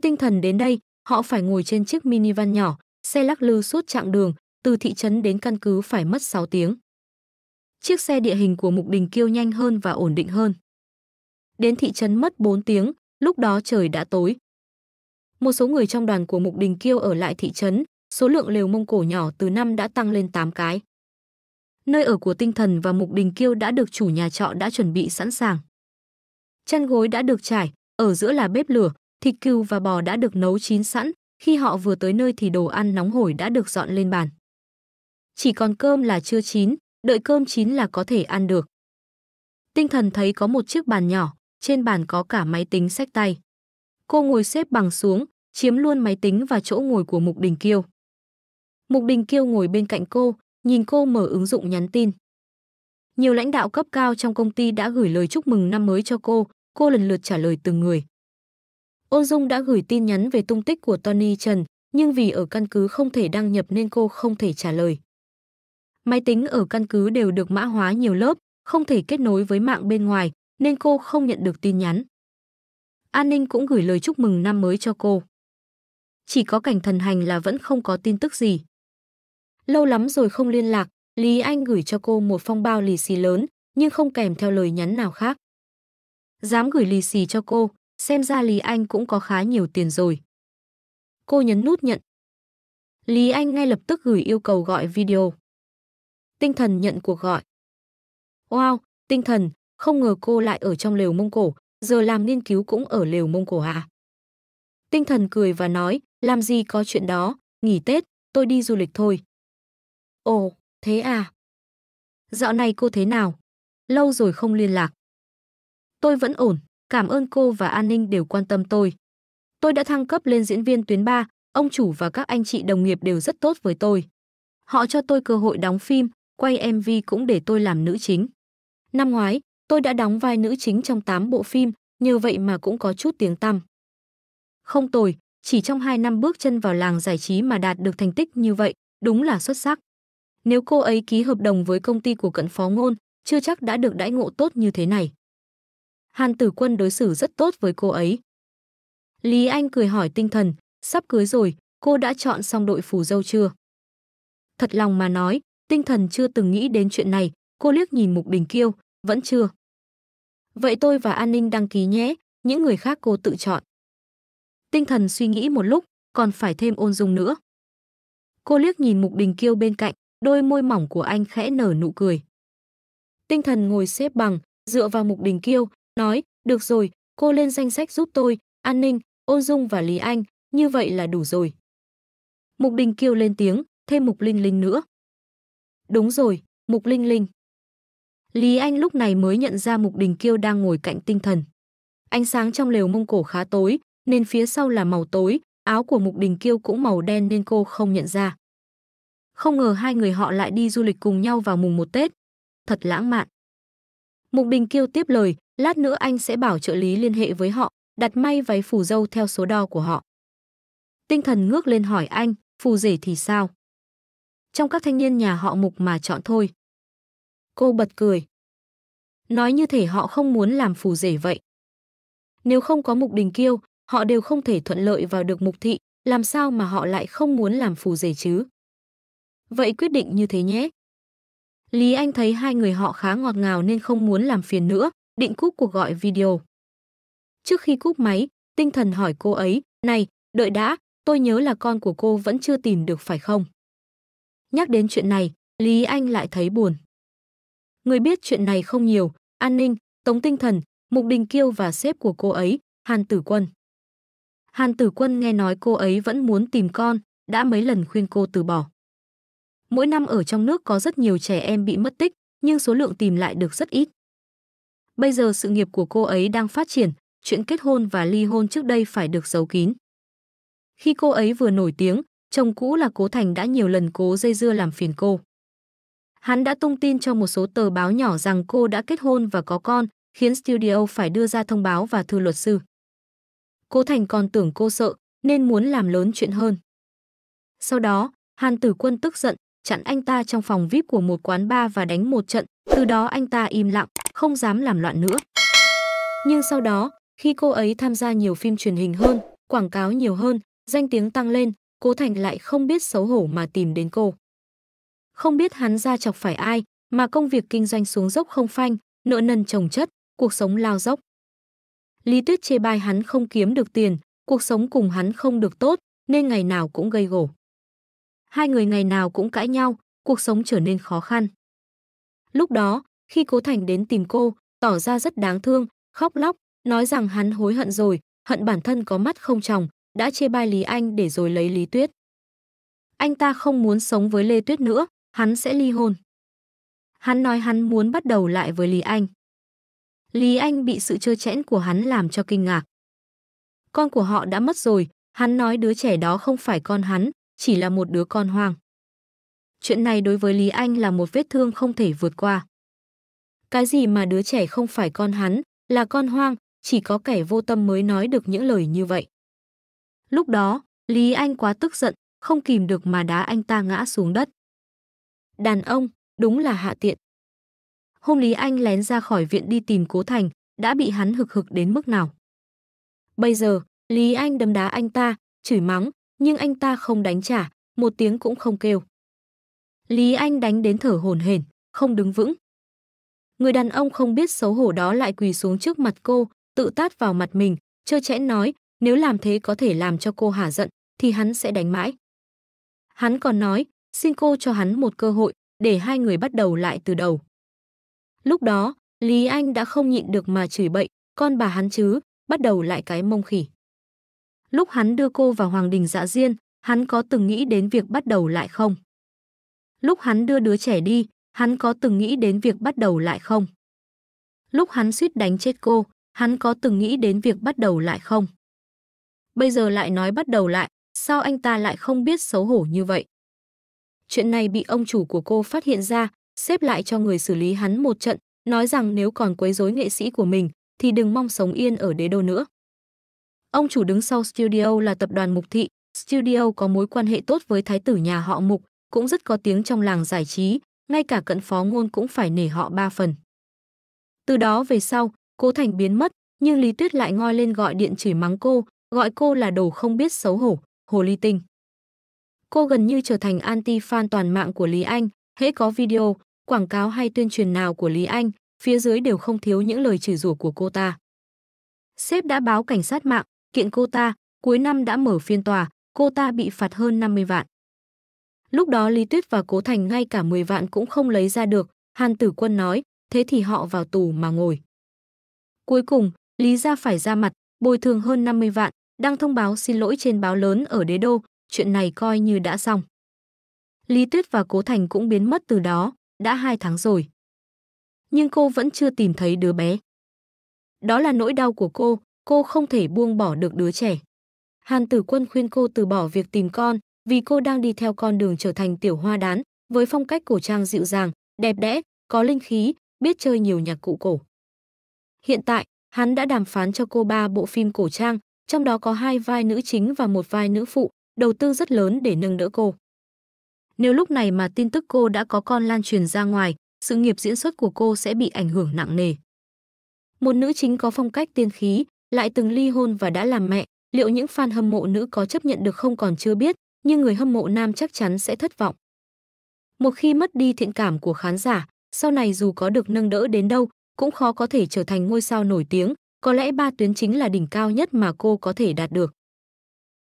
tinh thần đến đây, họ phải ngồi trên chiếc minivan nhỏ, xe lắc lư suốt chặng đường, từ thị trấn đến căn cứ phải mất 6 tiếng. Chiếc xe địa hình của Mục Đình Kiêu nhanh hơn và ổn định hơn. Đến thị trấn mất 4 tiếng, lúc đó trời đã tối. Một số người trong đoàn của Mục Đình Kiêu ở lại thị trấn, số lượng lều mông cổ nhỏ từ năm đã tăng lên 8 cái. Nơi ở của tinh thần và Mục Đình Kiêu đã được chủ nhà trọ đã chuẩn bị sẵn sàng. Chăn gối đã được trải, ở giữa là bếp lửa, Thịt cừu và bò đã được nấu chín sẵn, khi họ vừa tới nơi thì đồ ăn nóng hổi đã được dọn lên bàn. Chỉ còn cơm là chưa chín, đợi cơm chín là có thể ăn được. Tinh thần thấy có một chiếc bàn nhỏ, trên bàn có cả máy tính sách tay. Cô ngồi xếp bằng xuống, chiếm luôn máy tính và chỗ ngồi của Mục Đình Kiêu. Mục Đình Kiêu ngồi bên cạnh cô, nhìn cô mở ứng dụng nhắn tin. Nhiều lãnh đạo cấp cao trong công ty đã gửi lời chúc mừng năm mới cho cô, cô lần lượt trả lời từng người. Ôn Dung đã gửi tin nhắn về tung tích của Tony Trần, nhưng vì ở căn cứ không thể đăng nhập nên cô không thể trả lời. Máy tính ở căn cứ đều được mã hóa nhiều lớp, không thể kết nối với mạng bên ngoài, nên cô không nhận được tin nhắn. An ninh cũng gửi lời chúc mừng năm mới cho cô. Chỉ có cảnh thần hành là vẫn không có tin tức gì. Lâu lắm rồi không liên lạc, Lý Anh gửi cho cô một phong bao lì xì lớn, nhưng không kèm theo lời nhắn nào khác. Dám gửi lì xì cho cô, Xem ra Lý Anh cũng có khá nhiều tiền rồi. Cô nhấn nút nhận. Lý Anh ngay lập tức gửi yêu cầu gọi video. Tinh thần nhận cuộc gọi. Wow, tinh thần, không ngờ cô lại ở trong lều Mông Cổ, giờ làm nghiên cứu cũng ở lều Mông Cổ à? Tinh thần cười và nói, làm gì có chuyện đó, nghỉ Tết, tôi đi du lịch thôi. Ồ, thế à? Dạo này cô thế nào? Lâu rồi không liên lạc. Tôi vẫn ổn. Cảm ơn cô và An Ninh đều quan tâm tôi. Tôi đã thăng cấp lên diễn viên tuyến 3, ông chủ và các anh chị đồng nghiệp đều rất tốt với tôi. Họ cho tôi cơ hội đóng phim, quay MV cũng để tôi làm nữ chính. Năm ngoái, tôi đã đóng vai nữ chính trong 8 bộ phim, nhờ vậy mà cũng có chút tiếng tăm. Không tồi, chỉ trong 2 năm bước chân vào làng giải trí mà đạt được thành tích như vậy, đúng là xuất sắc. Nếu cô ấy ký hợp đồng với công ty của cận phó ngôn, chưa chắc đã được đãi ngộ tốt như thế này. Hàn Tử Quân đối xử rất tốt với cô ấy. Lý Anh cười hỏi tinh thần, sắp cưới rồi, cô đã chọn xong đội phù dâu chưa? Thật lòng mà nói, tinh thần chưa từng nghĩ đến chuyện này, cô liếc nhìn Mục Đình Kiêu, vẫn chưa. Vậy tôi và An Ninh đăng ký nhé, những người khác cô tự chọn. Tinh thần suy nghĩ một lúc, còn phải thêm ôn dung nữa. Cô liếc nhìn Mục Đình Kiêu bên cạnh, đôi môi mỏng của anh khẽ nở nụ cười. Tinh thần ngồi xếp bằng, dựa vào Mục Đình Kiêu, nói, được rồi, cô lên danh sách giúp tôi, An Ninh, Ôn Dung và Lý Anh, như vậy là đủ rồi. Mục Đình kêu lên tiếng, thêm Mục Linh Linh nữa. Đúng rồi, Mục Linh Linh. Lý Anh lúc này mới nhận ra Mục Đình Kiêu đang ngồi cạnh tinh thần. Ánh sáng trong lều mông cổ khá tối, nên phía sau là màu tối, áo của Mục Đình Kiêu cũng màu đen nên cô không nhận ra. Không ngờ hai người họ lại đi du lịch cùng nhau vào mùng một Tết. Thật lãng mạn. Mục Đình Kiêu tiếp lời, Lát nữa anh sẽ bảo trợ lý liên hệ với họ, đặt may váy phù dâu theo số đo của họ. Tinh thần ngước lên hỏi anh, phù rể thì sao? Trong các thanh niên nhà họ mục mà chọn thôi. Cô bật cười. Nói như thể họ không muốn làm phù rể vậy. Nếu không có mục đình kiêu, họ đều không thể thuận lợi vào được mục thị, làm sao mà họ lại không muốn làm phù rể chứ? Vậy quyết định như thế nhé. Lý Anh thấy hai người họ khá ngọt ngào nên không muốn làm phiền nữa, định cúp cuộc gọi video. Trước khi cúp máy, tinh thần hỏi cô ấy, này, đợi đã, tôi nhớ là con của cô vẫn chưa tìm được phải không? Nhắc đến chuyện này, Lý Anh lại thấy buồn. Người biết chuyện này không nhiều, An Ninh, Tống Tinh Thần, Mục Đình Kiêu và sếp của cô ấy, Hàn Tử Quân. Hàn Tử Quân nghe nói cô ấy vẫn muốn tìm con, đã mấy lần khuyên cô từ bỏ. Mỗi năm ở trong nước có rất nhiều trẻ em bị mất tích, nhưng số lượng tìm lại được rất ít. Bây giờ sự nghiệp của cô ấy đang phát triển, chuyện kết hôn và ly hôn trước đây phải được giấu kín. Khi cô ấy vừa nổi tiếng, chồng cũ là Cố Thành đã nhiều lần cố dây dưa làm phiền cô. Hắn đã tung tin cho một số tờ báo nhỏ rằng cô đã kết hôn và có con, khiến studio phải đưa ra thông báo và thư luật sư. Cố Thành còn tưởng cô sợ, nên muốn làm lớn chuyện hơn. Sau đó, Hàn Tử Quân tức giận, chặn anh ta trong phòng VIP của một quán bar và đánh một trận, từ đó anh ta im lặng không dám làm loạn nữa. Nhưng sau đó, khi cô ấy tham gia nhiều phim truyền hình hơn, quảng cáo nhiều hơn, danh tiếng tăng lên, Cố Thành lại không biết xấu hổ mà tìm đến cô. Không biết hắn ra chọc phải ai, mà công việc kinh doanh xuống dốc không phanh, nợ nần chồng chất, cuộc sống lao dốc. Lý Tuyết chê bai hắn không kiếm được tiền, cuộc sống cùng hắn không được tốt, nên ngày nào cũng gây gổ. Hai người ngày nào cũng cãi nhau, cuộc sống trở nên khó khăn. Lúc đó, khi Cố Thành đến tìm cô, tỏ ra rất đáng thương, khóc lóc, nói rằng hắn hối hận rồi, hận bản thân có mắt không tròng, đã chê bai Lý Anh để rồi lấy Lý Tuyết. Anh ta không muốn sống với Lê Tuyết nữa, hắn sẽ ly hôn. Hắn nói hắn muốn bắt đầu lại với Lý Anh. Lý Anh bị sự trơ chẽn của hắn làm cho kinh ngạc. Con của họ đã mất rồi, hắn nói đứa trẻ đó không phải con hắn, chỉ là một đứa con hoang. Chuyện này đối với Lý Anh là một vết thương không thể vượt qua. Cái gì mà đứa trẻ không phải con hắn, là con hoang, chỉ có kẻ vô tâm mới nói được những lời như vậy. Lúc đó, Lý Anh quá tức giận, không kìm được mà đá anh ta ngã xuống đất. Đàn ông, đúng là hạ tiện. Hôm Lý Anh lén ra khỏi viện đi tìm Cố Thành, đã bị hắn hực hực đến mức nào. Bây giờ, Lý Anh đấm đá anh ta, chửi mắng, nhưng anh ta không đánh trả, một tiếng cũng không kêu. Lý Anh đánh đến thở hổn hển, không đứng vững, Người đàn ông không biết xấu hổ đó lại quỳ xuống trước mặt cô, tự tát vào mặt mình, chơ chẽn nói, nếu làm thế có thể làm cho cô hả giận, thì hắn sẽ đánh mãi. Hắn còn nói, xin cô cho hắn một cơ hội để hai người bắt đầu lại từ đầu. Lúc đó, Lý Anh đã không nhịn được mà chửi bậy, con bà hắn chứ, bắt đầu lại cái mông khỉ. Lúc hắn đưa cô vào Hoàng Đình Dạ Diên, hắn có từng nghĩ đến việc bắt đầu lại không? Lúc hắn đưa đứa trẻ đi, hắn có từng nghĩ đến việc bắt đầu lại không? Lúc hắn suýt đánh chết cô, hắn có từng nghĩ đến việc bắt đầu lại không? Bây giờ lại nói bắt đầu lại, sao anh ta lại không biết xấu hổ như vậy? Chuyện này bị ông chủ của cô phát hiện ra, xếp lại cho người xử lý hắn một trận, nói rằng nếu còn quấy rối nghệ sĩ của mình thì đừng mong sống yên ở đế đô nữa. Ông chủ đứng sau studio là tập đoàn Mục Thị, studio có mối quan hệ tốt với thái tử nhà họ Mục, cũng rất có tiếng trong làng giải trí, ngay cả cận phó ngôn cũng phải nể họ ba phần. Từ đó về sau, Cố Thành biến mất, nhưng Lý Tuyết lại ngoi lên gọi điện chửi mắng cô, gọi cô là đồ không biết xấu hổ, hồ ly tinh. Cô gần như trở thành anti-fan toàn mạng của Lý Anh, hễ có video, quảng cáo hay tuyên truyền nào của Lý Anh, phía dưới đều không thiếu những lời chửi rủa của cô ta. Sếp đã báo cảnh sát mạng, kiện cô ta, cuối năm đã mở phiên tòa, cô ta bị phạt hơn 50 vạn. Lúc đó Lý Tuyết và Cố Thành ngay cả 10 vạn cũng không lấy ra được, Hàn Tử Quân nói, thế thì họ vào tù mà ngồi. Cuối cùng, Lý gia phải ra mặt, bồi thường hơn 50 vạn, đăng thông báo xin lỗi trên báo lớn ở Đế Đô, chuyện này coi như đã xong. Lý Tuyết và Cố Thành cũng biến mất từ đó, đã hai tháng rồi. Nhưng cô vẫn chưa tìm thấy đứa bé. Đó là nỗi đau của cô, cô không thể buông bỏ được đứa trẻ. Hàn Tử Quân khuyên cô từ bỏ việc tìm con, vì cô đang đi theo con đường trở thành tiểu hoa đán, với phong cách cổ trang dịu dàng, đẹp đẽ, có linh khí, biết chơi nhiều nhạc cụ cổ. Hiện tại, hắn đã đàm phán cho cô ba bộ phim cổ trang, trong đó có hai vai nữ chính và một vai nữ phụ, đầu tư rất lớn để nâng đỡ cô. Nếu lúc này mà tin tức cô đã có con lan truyền ra ngoài, sự nghiệp diễn xuất của cô sẽ bị ảnh hưởng nặng nề. Một nữ chính có phong cách tiên khí, lại từng ly hôn và đã làm mẹ, liệu những fan hâm mộ nữ có chấp nhận được không còn chưa biết, nhưng người hâm mộ nam chắc chắn sẽ thất vọng. Một khi mất đi thiện cảm của khán giả, sau này dù có được nâng đỡ đến đâu, cũng khó có thể trở thành ngôi sao nổi tiếng, có lẽ ba tuyến chính là đỉnh cao nhất mà cô có thể đạt được.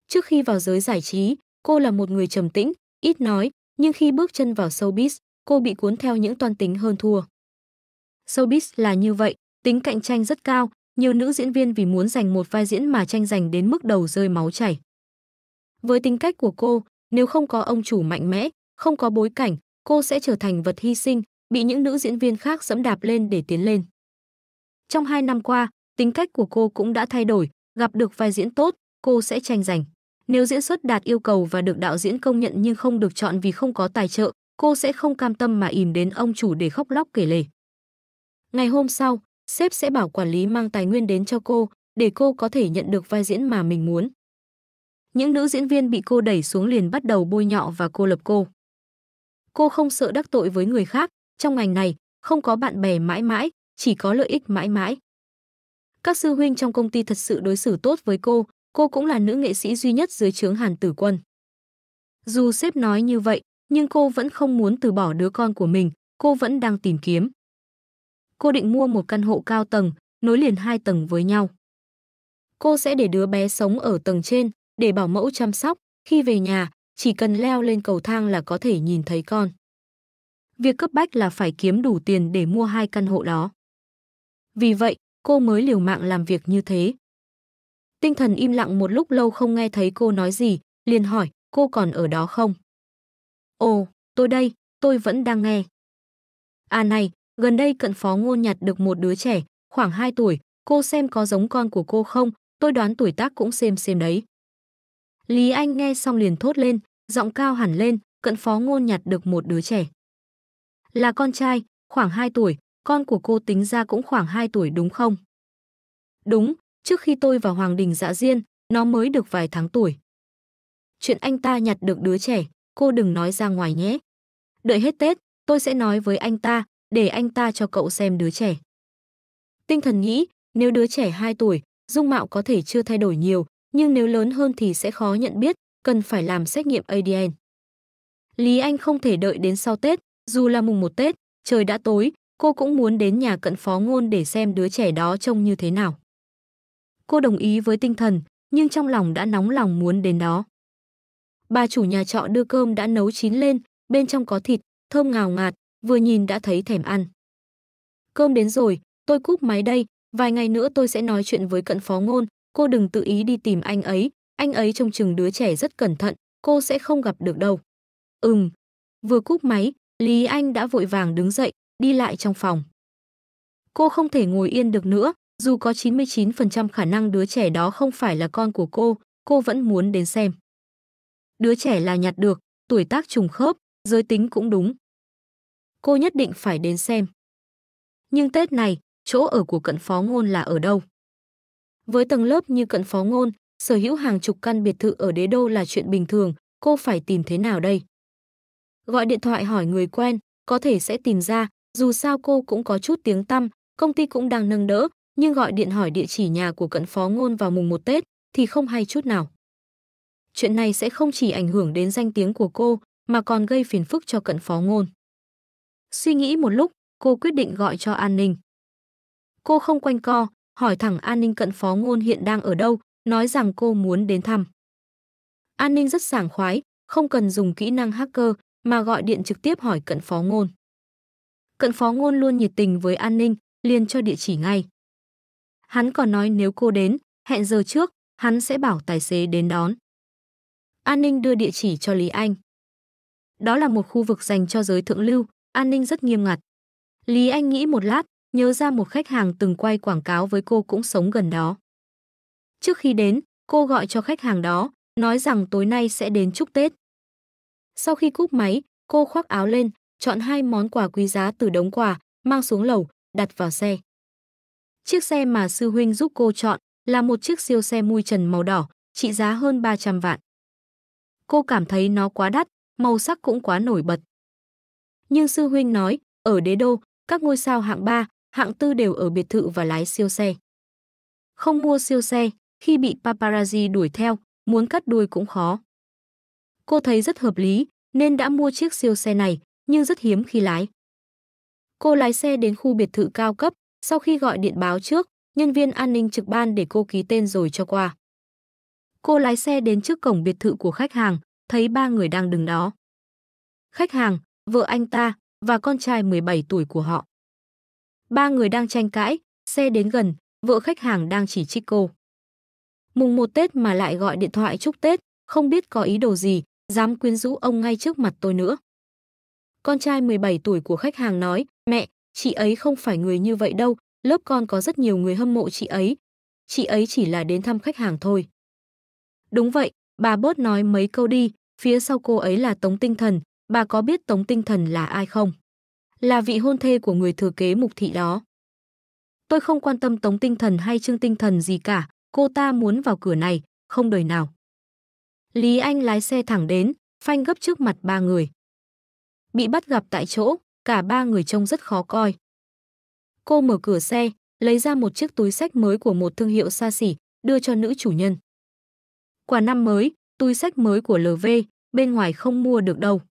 Trước khi vào giới giải trí, cô là một người trầm tĩnh, ít nói, nhưng khi bước chân vào showbiz, cô bị cuốn theo những toan tính hơn thua. Showbiz là như vậy, tính cạnh tranh rất cao, nhiều nữ diễn viên vì muốn giành một vai diễn mà tranh giành đến mức đầu rơi máu chảy. Với tính cách của cô, nếu không có ông chủ mạnh mẽ, không có bối cảnh, cô sẽ trở thành vật hy sinh, bị những nữ diễn viên khác dẫm đạp lên để tiến lên. Trong hai năm qua, tính cách của cô cũng đã thay đổi, gặp được vai diễn tốt, cô sẽ tranh giành. Nếu diễn xuất đạt yêu cầu và được đạo diễn công nhận nhưng không được chọn vì không có tài trợ, cô sẽ không cam tâm mà ìm đến ông chủ để khóc lóc kể lể. Ngày hôm sau, sếp sẽ bảo quản lý mang tài nguyên đến cho cô, để cô có thể nhận được vai diễn mà mình muốn. Những nữ diễn viên bị cô đẩy xuống liền bắt đầu bôi nhọ và cô lập cô. Cô không sợ đắc tội với người khác, trong ngành này không có bạn bè mãi mãi, chỉ có lợi ích mãi mãi. Các sư huynh trong công ty thật sự đối xử tốt với cô, cô cũng là nữ nghệ sĩ duy nhất dưới trướng Hàn Tử Quân. Dù sếp nói như vậy, nhưng cô vẫn không muốn từ bỏ đứa con của mình, cô vẫn đang tìm kiếm. Cô định mua một căn hộ cao tầng, nối liền hai tầng với nhau. Cô sẽ để đứa bé sống ở tầng trên, để bảo mẫu chăm sóc, khi về nhà, chỉ cần leo lên cầu thang là có thể nhìn thấy con. Việc cấp bách là phải kiếm đủ tiền để mua hai căn hộ đó. Vì vậy, cô mới liều mạng làm việc như thế. Tinh thần im lặng một lúc lâu không nghe thấy cô nói gì, liền hỏi, cô còn ở đó không? Ồ, tôi đây, tôi vẫn đang nghe. À này, gần đây cận phó ngôn nhặt được một đứa trẻ, khoảng 2 tuổi, cô xem có giống con của cô không, tôi đoán tuổi tác cũng xem xem đấy. Lý Anh nghe xong liền thốt lên, giọng cao hẳn lên, cận phó ngôn nhặt được một đứa trẻ. Là con trai, khoảng 2 tuổi, con của cô tính ra cũng khoảng 2 tuổi đúng không? Đúng, trước khi tôi vào Hoàng Đình Dạ Diên, nó mới được vài tháng tuổi. Chuyện anh ta nhặt được đứa trẻ, cô đừng nói ra ngoài nhé. Đợi hết Tết, tôi sẽ nói với anh ta, để anh ta cho cậu xem đứa trẻ. Tinh thần nghĩ, nếu đứa trẻ 2 tuổi, dung mạo có thể chưa thay đổi nhiều, nhưng nếu lớn hơn thì sẽ khó nhận biết, cần phải làm xét nghiệm ADN. Lý Anh không thể đợi đến sau Tết, dù là mùng một Tết, trời đã tối, cô cũng muốn đến nhà cận phó ngôn để xem đứa trẻ đó trông như thế nào. Cô đồng ý với tinh thần, nhưng trong lòng đã nóng lòng muốn đến đó. Bà chủ nhà trọ đưa cơm đã nấu chín lên, bên trong có thịt, thơm ngào ngạt, vừa nhìn đã thấy thèm ăn. Cơm đến rồi, tôi cúp máy đây, vài ngày nữa tôi sẽ nói chuyện với cận phó ngôn, cô đừng tự ý đi tìm anh ấy, anh ấy trông chừng đứa trẻ rất cẩn thận, cô sẽ không gặp được đâu. Ừm. Vừa cúp máy, Lý Anh đã vội vàng đứng dậy, đi lại trong phòng. Cô không thể ngồi yên được nữa, dù có 99% khả năng đứa trẻ đó không phải là con của cô, cô vẫn muốn đến xem. Đứa trẻ là nhặt được, tuổi tác trùng khớp, giới tính cũng đúng. Cô nhất định phải đến xem. Nhưng Tết này, chỗ ở của cận phó ngôn là ở đâu? Với tầng lớp như cận phó ngôn, sở hữu hàng chục căn biệt thự ở đế đô là chuyện bình thường, cô phải tìm thế nào đây? Gọi điện thoại hỏi người quen, có thể sẽ tìm ra, dù sao cô cũng có chút tiếng tăm, công ty cũng đang nâng đỡ, nhưng gọi điện hỏi địa chỉ nhà của cận phó ngôn vào mùng 1 Tết thì không hay chút nào. Chuyện này sẽ không chỉ ảnh hưởng đến danh tiếng của cô, mà còn gây phiền phức cho cận phó ngôn. Suy nghĩ một lúc, cô quyết định gọi cho An Ninh. Cô không quanh co, hỏi thẳng An Ninh cận phó ngôn hiện đang ở đâu, nói rằng cô muốn đến thăm. An Ninh rất sảng khoái, không cần dùng kỹ năng hacker mà gọi điện trực tiếp hỏi cận phó ngôn. Cận phó ngôn luôn nhiệt tình với An Ninh, liền cho địa chỉ ngay. Hắn còn nói nếu cô đến, hẹn giờ trước, hắn sẽ bảo tài xế đến đón. An Ninh đưa địa chỉ cho Lý Anh. Đó là một khu vực dành cho giới thượng lưu, An Ninh rất nghiêm ngặt. Lý Anh nghĩ một lát, nhớ ra một khách hàng từng quay quảng cáo với cô cũng sống gần đó. Trước khi đến, cô gọi cho khách hàng đó, nói rằng tối nay sẽ đến chúc Tết. Sau khi cúp máy, cô khoác áo lên, chọn hai món quà quý giá từ đống quà, mang xuống lầu, đặt vào xe. Chiếc xe mà sư huynh giúp cô chọn là một chiếc siêu xe mui trần màu đỏ, trị giá hơn 300 vạn. Cô cảm thấy nó quá đắt, màu sắc cũng quá nổi bật. Nhưng sư huynh nói, ở đế đô, các ngôi sao hạng 3, hạng tư đều ở biệt thự và lái siêu xe. Không mua siêu xe, khi bị paparazzi đuổi theo, muốn cắt đuôi cũng khó. Cô thấy rất hợp lý, nên đã mua chiếc siêu xe này, nhưng rất hiếm khi lái. Cô lái xe đến khu biệt thự cao cấp, sau khi gọi điện báo trước, nhân viên an ninh trực ban để cô ký tên rồi cho qua. Cô lái xe đến trước cổng biệt thự của khách hàng, thấy ba người đang đứng đó. Khách hàng, vợ anh ta và con trai 17 tuổi của họ. Ba người đang tranh cãi, xe đến gần, vợ khách hàng đang chỉ trích cô. Mùng một Tết mà lại gọi điện thoại chúc Tết, không biết có ý đồ gì, dám quyến rũ ông ngay trước mặt tôi nữa. Con trai 17 tuổi của khách hàng nói, mẹ, chị ấy không phải người như vậy đâu, lớp con có rất nhiều người hâm mộ chị ấy. Chị ấy chỉ là đến thăm khách hàng thôi. Đúng vậy, bà bớt nói mấy câu đi, phía sau cô ấy là Tống Tinh Thần, bà có biết Tống Tinh Thần là ai không? là vị hôn thê của người thừa kế mục thị đó. Tôi không quan tâm tống tinh thần hay trương tinh thần gì cả, cô ta muốn vào cửa này, không đời nào. Lý Anh lái xe thẳng đến, phanh gấp trước mặt ba người. Bị bắt gặp tại chỗ, cả ba người trông rất khó coi. Cô mở cửa xe, lấy ra một chiếc túi sách mới của một thương hiệu xa xỉ, đưa cho nữ chủ nhân. Quà năm mới, túi sách mới của LV, bên ngoài không mua được đâu.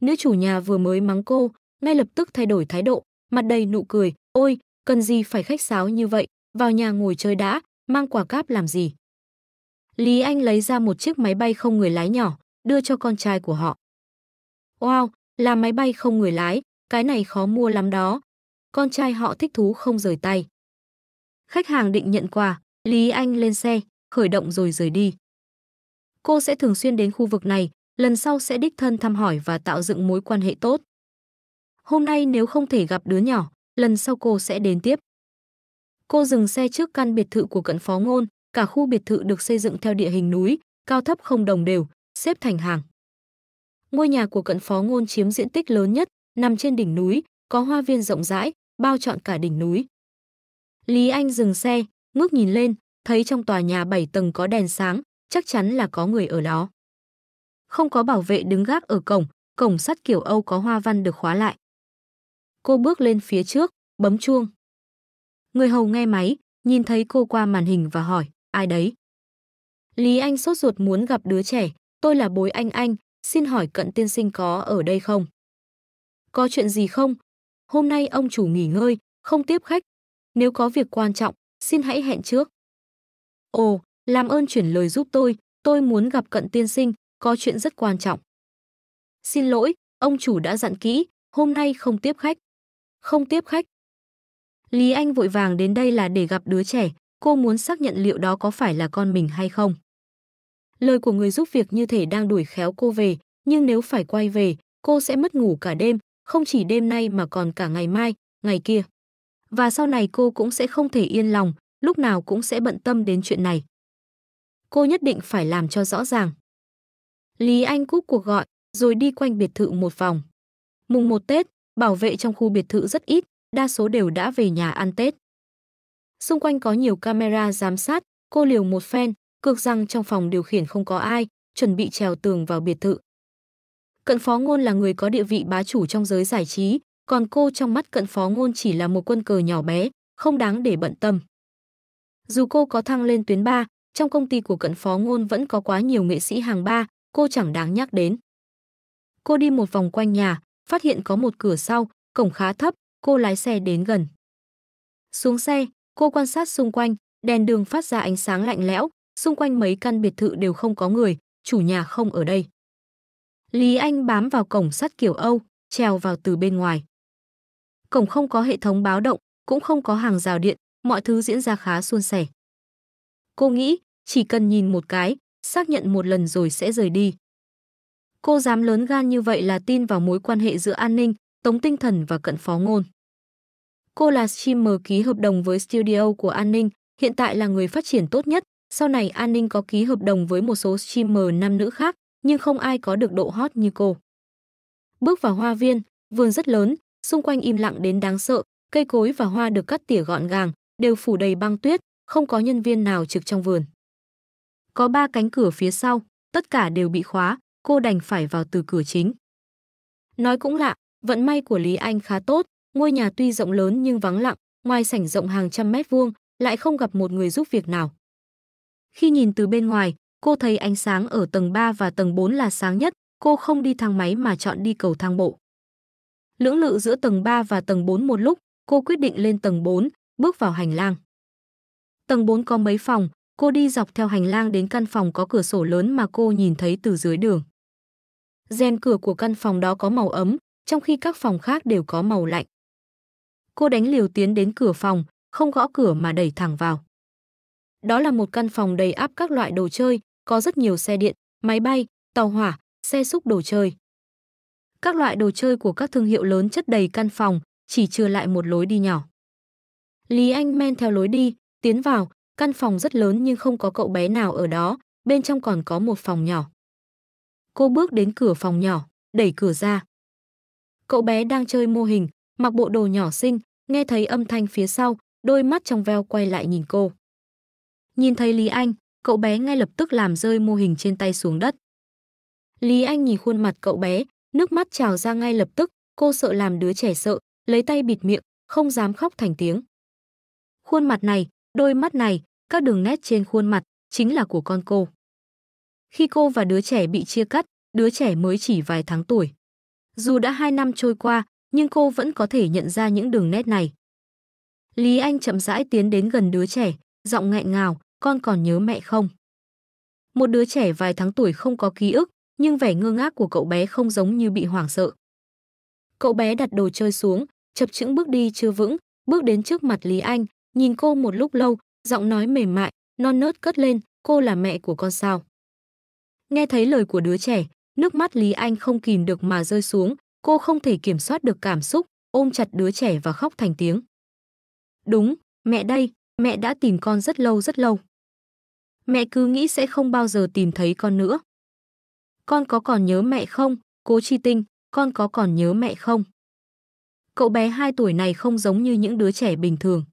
Nữ chủ nhà vừa mới mắng cô, ngay lập tức thay đổi thái độ, mặt đầy nụ cười, "Ôi, cần gì phải khách sáo như vậy, vào nhà ngồi chơi đã, mang quả cáp làm gì?" Lý Anh lấy ra một chiếc máy bay không người lái nhỏ, đưa cho con trai của họ. "Wow, là máy bay không người lái, cái này khó mua lắm đó." Con trai họ thích thú không rời tay. Khách hàng định nhận quà, Lý Anh lên xe, khởi động rồi rời đi. Cô sẽ thường xuyên đến khu vực này, lần sau sẽ đích thân thăm hỏi và tạo dựng mối quan hệ tốt. Hôm nay nếu không thể gặp đứa nhỏ, lần sau cô sẽ đến tiếp. Cô dừng xe trước căn biệt thự của cận phó ngôn, cả khu biệt thự được xây dựng theo địa hình núi, cao thấp không đồng đều, xếp thành hàng. Ngôi nhà của cận phó ngôn chiếm diện tích lớn nhất, nằm trên đỉnh núi, có hoa viên rộng rãi, bao trọn cả đỉnh núi. Lý Anh dừng xe, ngước nhìn lên, thấy trong tòa nhà 7 tầng có đèn sáng, chắc chắn là có người ở đó. Không có bảo vệ đứng gác ở cổng, cổng sắt kiểu Âu có hoa văn được khóa lại cô bước lên phía trước, bấm chuông. Người hầu nghe máy, nhìn thấy cô qua màn hình và hỏi, ai đấy? Lý Anh sốt ruột muốn gặp đứa trẻ, tôi là bối anh anh, xin hỏi cận tiên sinh có ở đây không? Có chuyện gì không? Hôm nay ông chủ nghỉ ngơi, không tiếp khách. Nếu có việc quan trọng, xin hãy hẹn trước. Ồ, làm ơn chuyển lời giúp tôi, tôi muốn gặp cận tiên sinh, có chuyện rất quan trọng. Xin lỗi, ông chủ đã dặn kỹ, hôm nay không tiếp khách không tiếp khách. Lý Anh vội vàng đến đây là để gặp đứa trẻ, cô muốn xác nhận liệu đó có phải là con mình hay không. Lời của người giúp việc như thể đang đuổi khéo cô về, nhưng nếu phải quay về, cô sẽ mất ngủ cả đêm, không chỉ đêm nay mà còn cả ngày mai, ngày kia. Và sau này cô cũng sẽ không thể yên lòng, lúc nào cũng sẽ bận tâm đến chuyện này. Cô nhất định phải làm cho rõ ràng. Lý Anh cúp cuộc gọi, rồi đi quanh biệt thự một vòng. Mùng một Tết, Bảo vệ trong khu biệt thự rất ít, đa số đều đã về nhà ăn Tết. Xung quanh có nhiều camera giám sát, cô liều một phen, cược rằng trong phòng điều khiển không có ai, chuẩn bị trèo tường vào biệt thự. Cận Phó Ngôn là người có địa vị bá chủ trong giới giải trí, còn cô trong mắt Cận Phó Ngôn chỉ là một quân cờ nhỏ bé, không đáng để bận tâm. Dù cô có thăng lên tuyến 3, trong công ty của Cận Phó Ngôn vẫn có quá nhiều nghệ sĩ hàng ba, cô chẳng đáng nhắc đến. Cô đi một vòng quanh nhà, phát hiện có một cửa sau, cổng khá thấp, cô lái xe đến gần. Xuống xe, cô quan sát xung quanh, đèn đường phát ra ánh sáng lạnh lẽo, xung quanh mấy căn biệt thự đều không có người, chủ nhà không ở đây. Lý Anh bám vào cổng sắt kiểu Âu, trèo vào từ bên ngoài. Cổng không có hệ thống báo động, cũng không có hàng rào điện, mọi thứ diễn ra khá suôn sẻ. Cô nghĩ, chỉ cần nhìn một cái, xác nhận một lần rồi sẽ rời đi. Cô dám lớn gan như vậy là tin vào mối quan hệ giữa an ninh, tống tinh thần và cận phó ngôn. Cô là streamer ký hợp đồng với studio của an ninh, hiện tại là người phát triển tốt nhất. Sau này an ninh có ký hợp đồng với một số streamer nam nữ khác, nhưng không ai có được độ hot như cô. Bước vào hoa viên, vườn rất lớn, xung quanh im lặng đến đáng sợ, cây cối và hoa được cắt tỉa gọn gàng, đều phủ đầy băng tuyết, không có nhân viên nào trực trong vườn. Có ba cánh cửa phía sau, tất cả đều bị khóa, cô đành phải vào từ cửa chính. Nói cũng lạ, vận may của Lý Anh khá tốt, ngôi nhà tuy rộng lớn nhưng vắng lặng, ngoài sảnh rộng hàng trăm mét vuông, lại không gặp một người giúp việc nào. Khi nhìn từ bên ngoài, cô thấy ánh sáng ở tầng 3 và tầng 4 là sáng nhất, cô không đi thang máy mà chọn đi cầu thang bộ. Lưỡng lự giữa tầng 3 và tầng 4 một lúc, cô quyết định lên tầng 4, bước vào hành lang. Tầng 4 có mấy phòng, cô đi dọc theo hành lang đến căn phòng có cửa sổ lớn mà cô nhìn thấy từ dưới đường. Gen cửa của căn phòng đó có màu ấm, trong khi các phòng khác đều có màu lạnh. Cô đánh liều tiến đến cửa phòng, không gõ cửa mà đẩy thẳng vào. Đó là một căn phòng đầy áp các loại đồ chơi, có rất nhiều xe điện, máy bay, tàu hỏa, xe xúc đồ chơi. Các loại đồ chơi của các thương hiệu lớn chất đầy căn phòng, chỉ trừ lại một lối đi nhỏ. Lý Anh men theo lối đi, tiến vào, căn phòng rất lớn nhưng không có cậu bé nào ở đó, bên trong còn có một phòng nhỏ cô bước đến cửa phòng nhỏ, đẩy cửa ra. Cậu bé đang chơi mô hình, mặc bộ đồ nhỏ xinh, nghe thấy âm thanh phía sau, đôi mắt trong veo quay lại nhìn cô. Nhìn thấy Lý Anh, cậu bé ngay lập tức làm rơi mô hình trên tay xuống đất. Lý Anh nhìn khuôn mặt cậu bé, nước mắt trào ra ngay lập tức, cô sợ làm đứa trẻ sợ, lấy tay bịt miệng, không dám khóc thành tiếng. Khuôn mặt này, đôi mắt này, các đường nét trên khuôn mặt chính là của con cô. Khi cô và đứa trẻ bị chia cắt, đứa trẻ mới chỉ vài tháng tuổi. Dù đã hai năm trôi qua, nhưng cô vẫn có thể nhận ra những đường nét này. Lý Anh chậm rãi tiến đến gần đứa trẻ, giọng nghẹn ngào, con còn nhớ mẹ không? Một đứa trẻ vài tháng tuổi không có ký ức, nhưng vẻ ngơ ngác của cậu bé không giống như bị hoảng sợ. Cậu bé đặt đồ chơi xuống, chập chững bước đi chưa vững, bước đến trước mặt Lý Anh, nhìn cô một lúc lâu, giọng nói mềm mại, non nớt cất lên, cô là mẹ của con sao? Nghe thấy lời của đứa trẻ, nước mắt Lý Anh không kìm được mà rơi xuống, cô không thể kiểm soát được cảm xúc, ôm chặt đứa trẻ và khóc thành tiếng. Đúng, mẹ đây, mẹ đã tìm con rất lâu rất lâu. Mẹ cứ nghĩ sẽ không bao giờ tìm thấy con nữa. Con có còn nhớ mẹ không? Cố Chi Tinh, con có còn nhớ mẹ không? Cậu bé 2 tuổi này không giống như những đứa trẻ bình thường.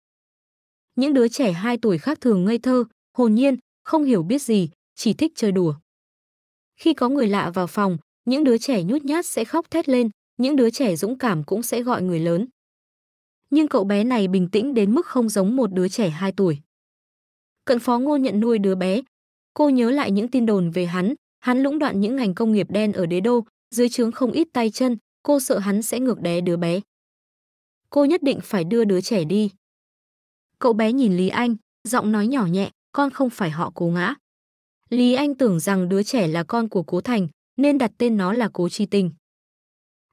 Những đứa trẻ 2 tuổi khác thường ngây thơ, hồn nhiên, không hiểu biết gì, chỉ thích chơi đùa. Khi có người lạ vào phòng, những đứa trẻ nhút nhát sẽ khóc thét lên, những đứa trẻ dũng cảm cũng sẽ gọi người lớn. Nhưng cậu bé này bình tĩnh đến mức không giống một đứa trẻ 2 tuổi. Cận phó ngôn nhận nuôi đứa bé. Cô nhớ lại những tin đồn về hắn, hắn lũng đoạn những ngành công nghiệp đen ở đế đô, dưới trướng không ít tay chân, cô sợ hắn sẽ ngược đé đứa bé. Cô nhất định phải đưa đứa trẻ đi. Cậu bé nhìn Lý Anh, giọng nói nhỏ nhẹ, con không phải họ cố ngã. Lý Anh tưởng rằng đứa trẻ là con của Cố Thành, nên đặt tên nó là Cố Chi Tình.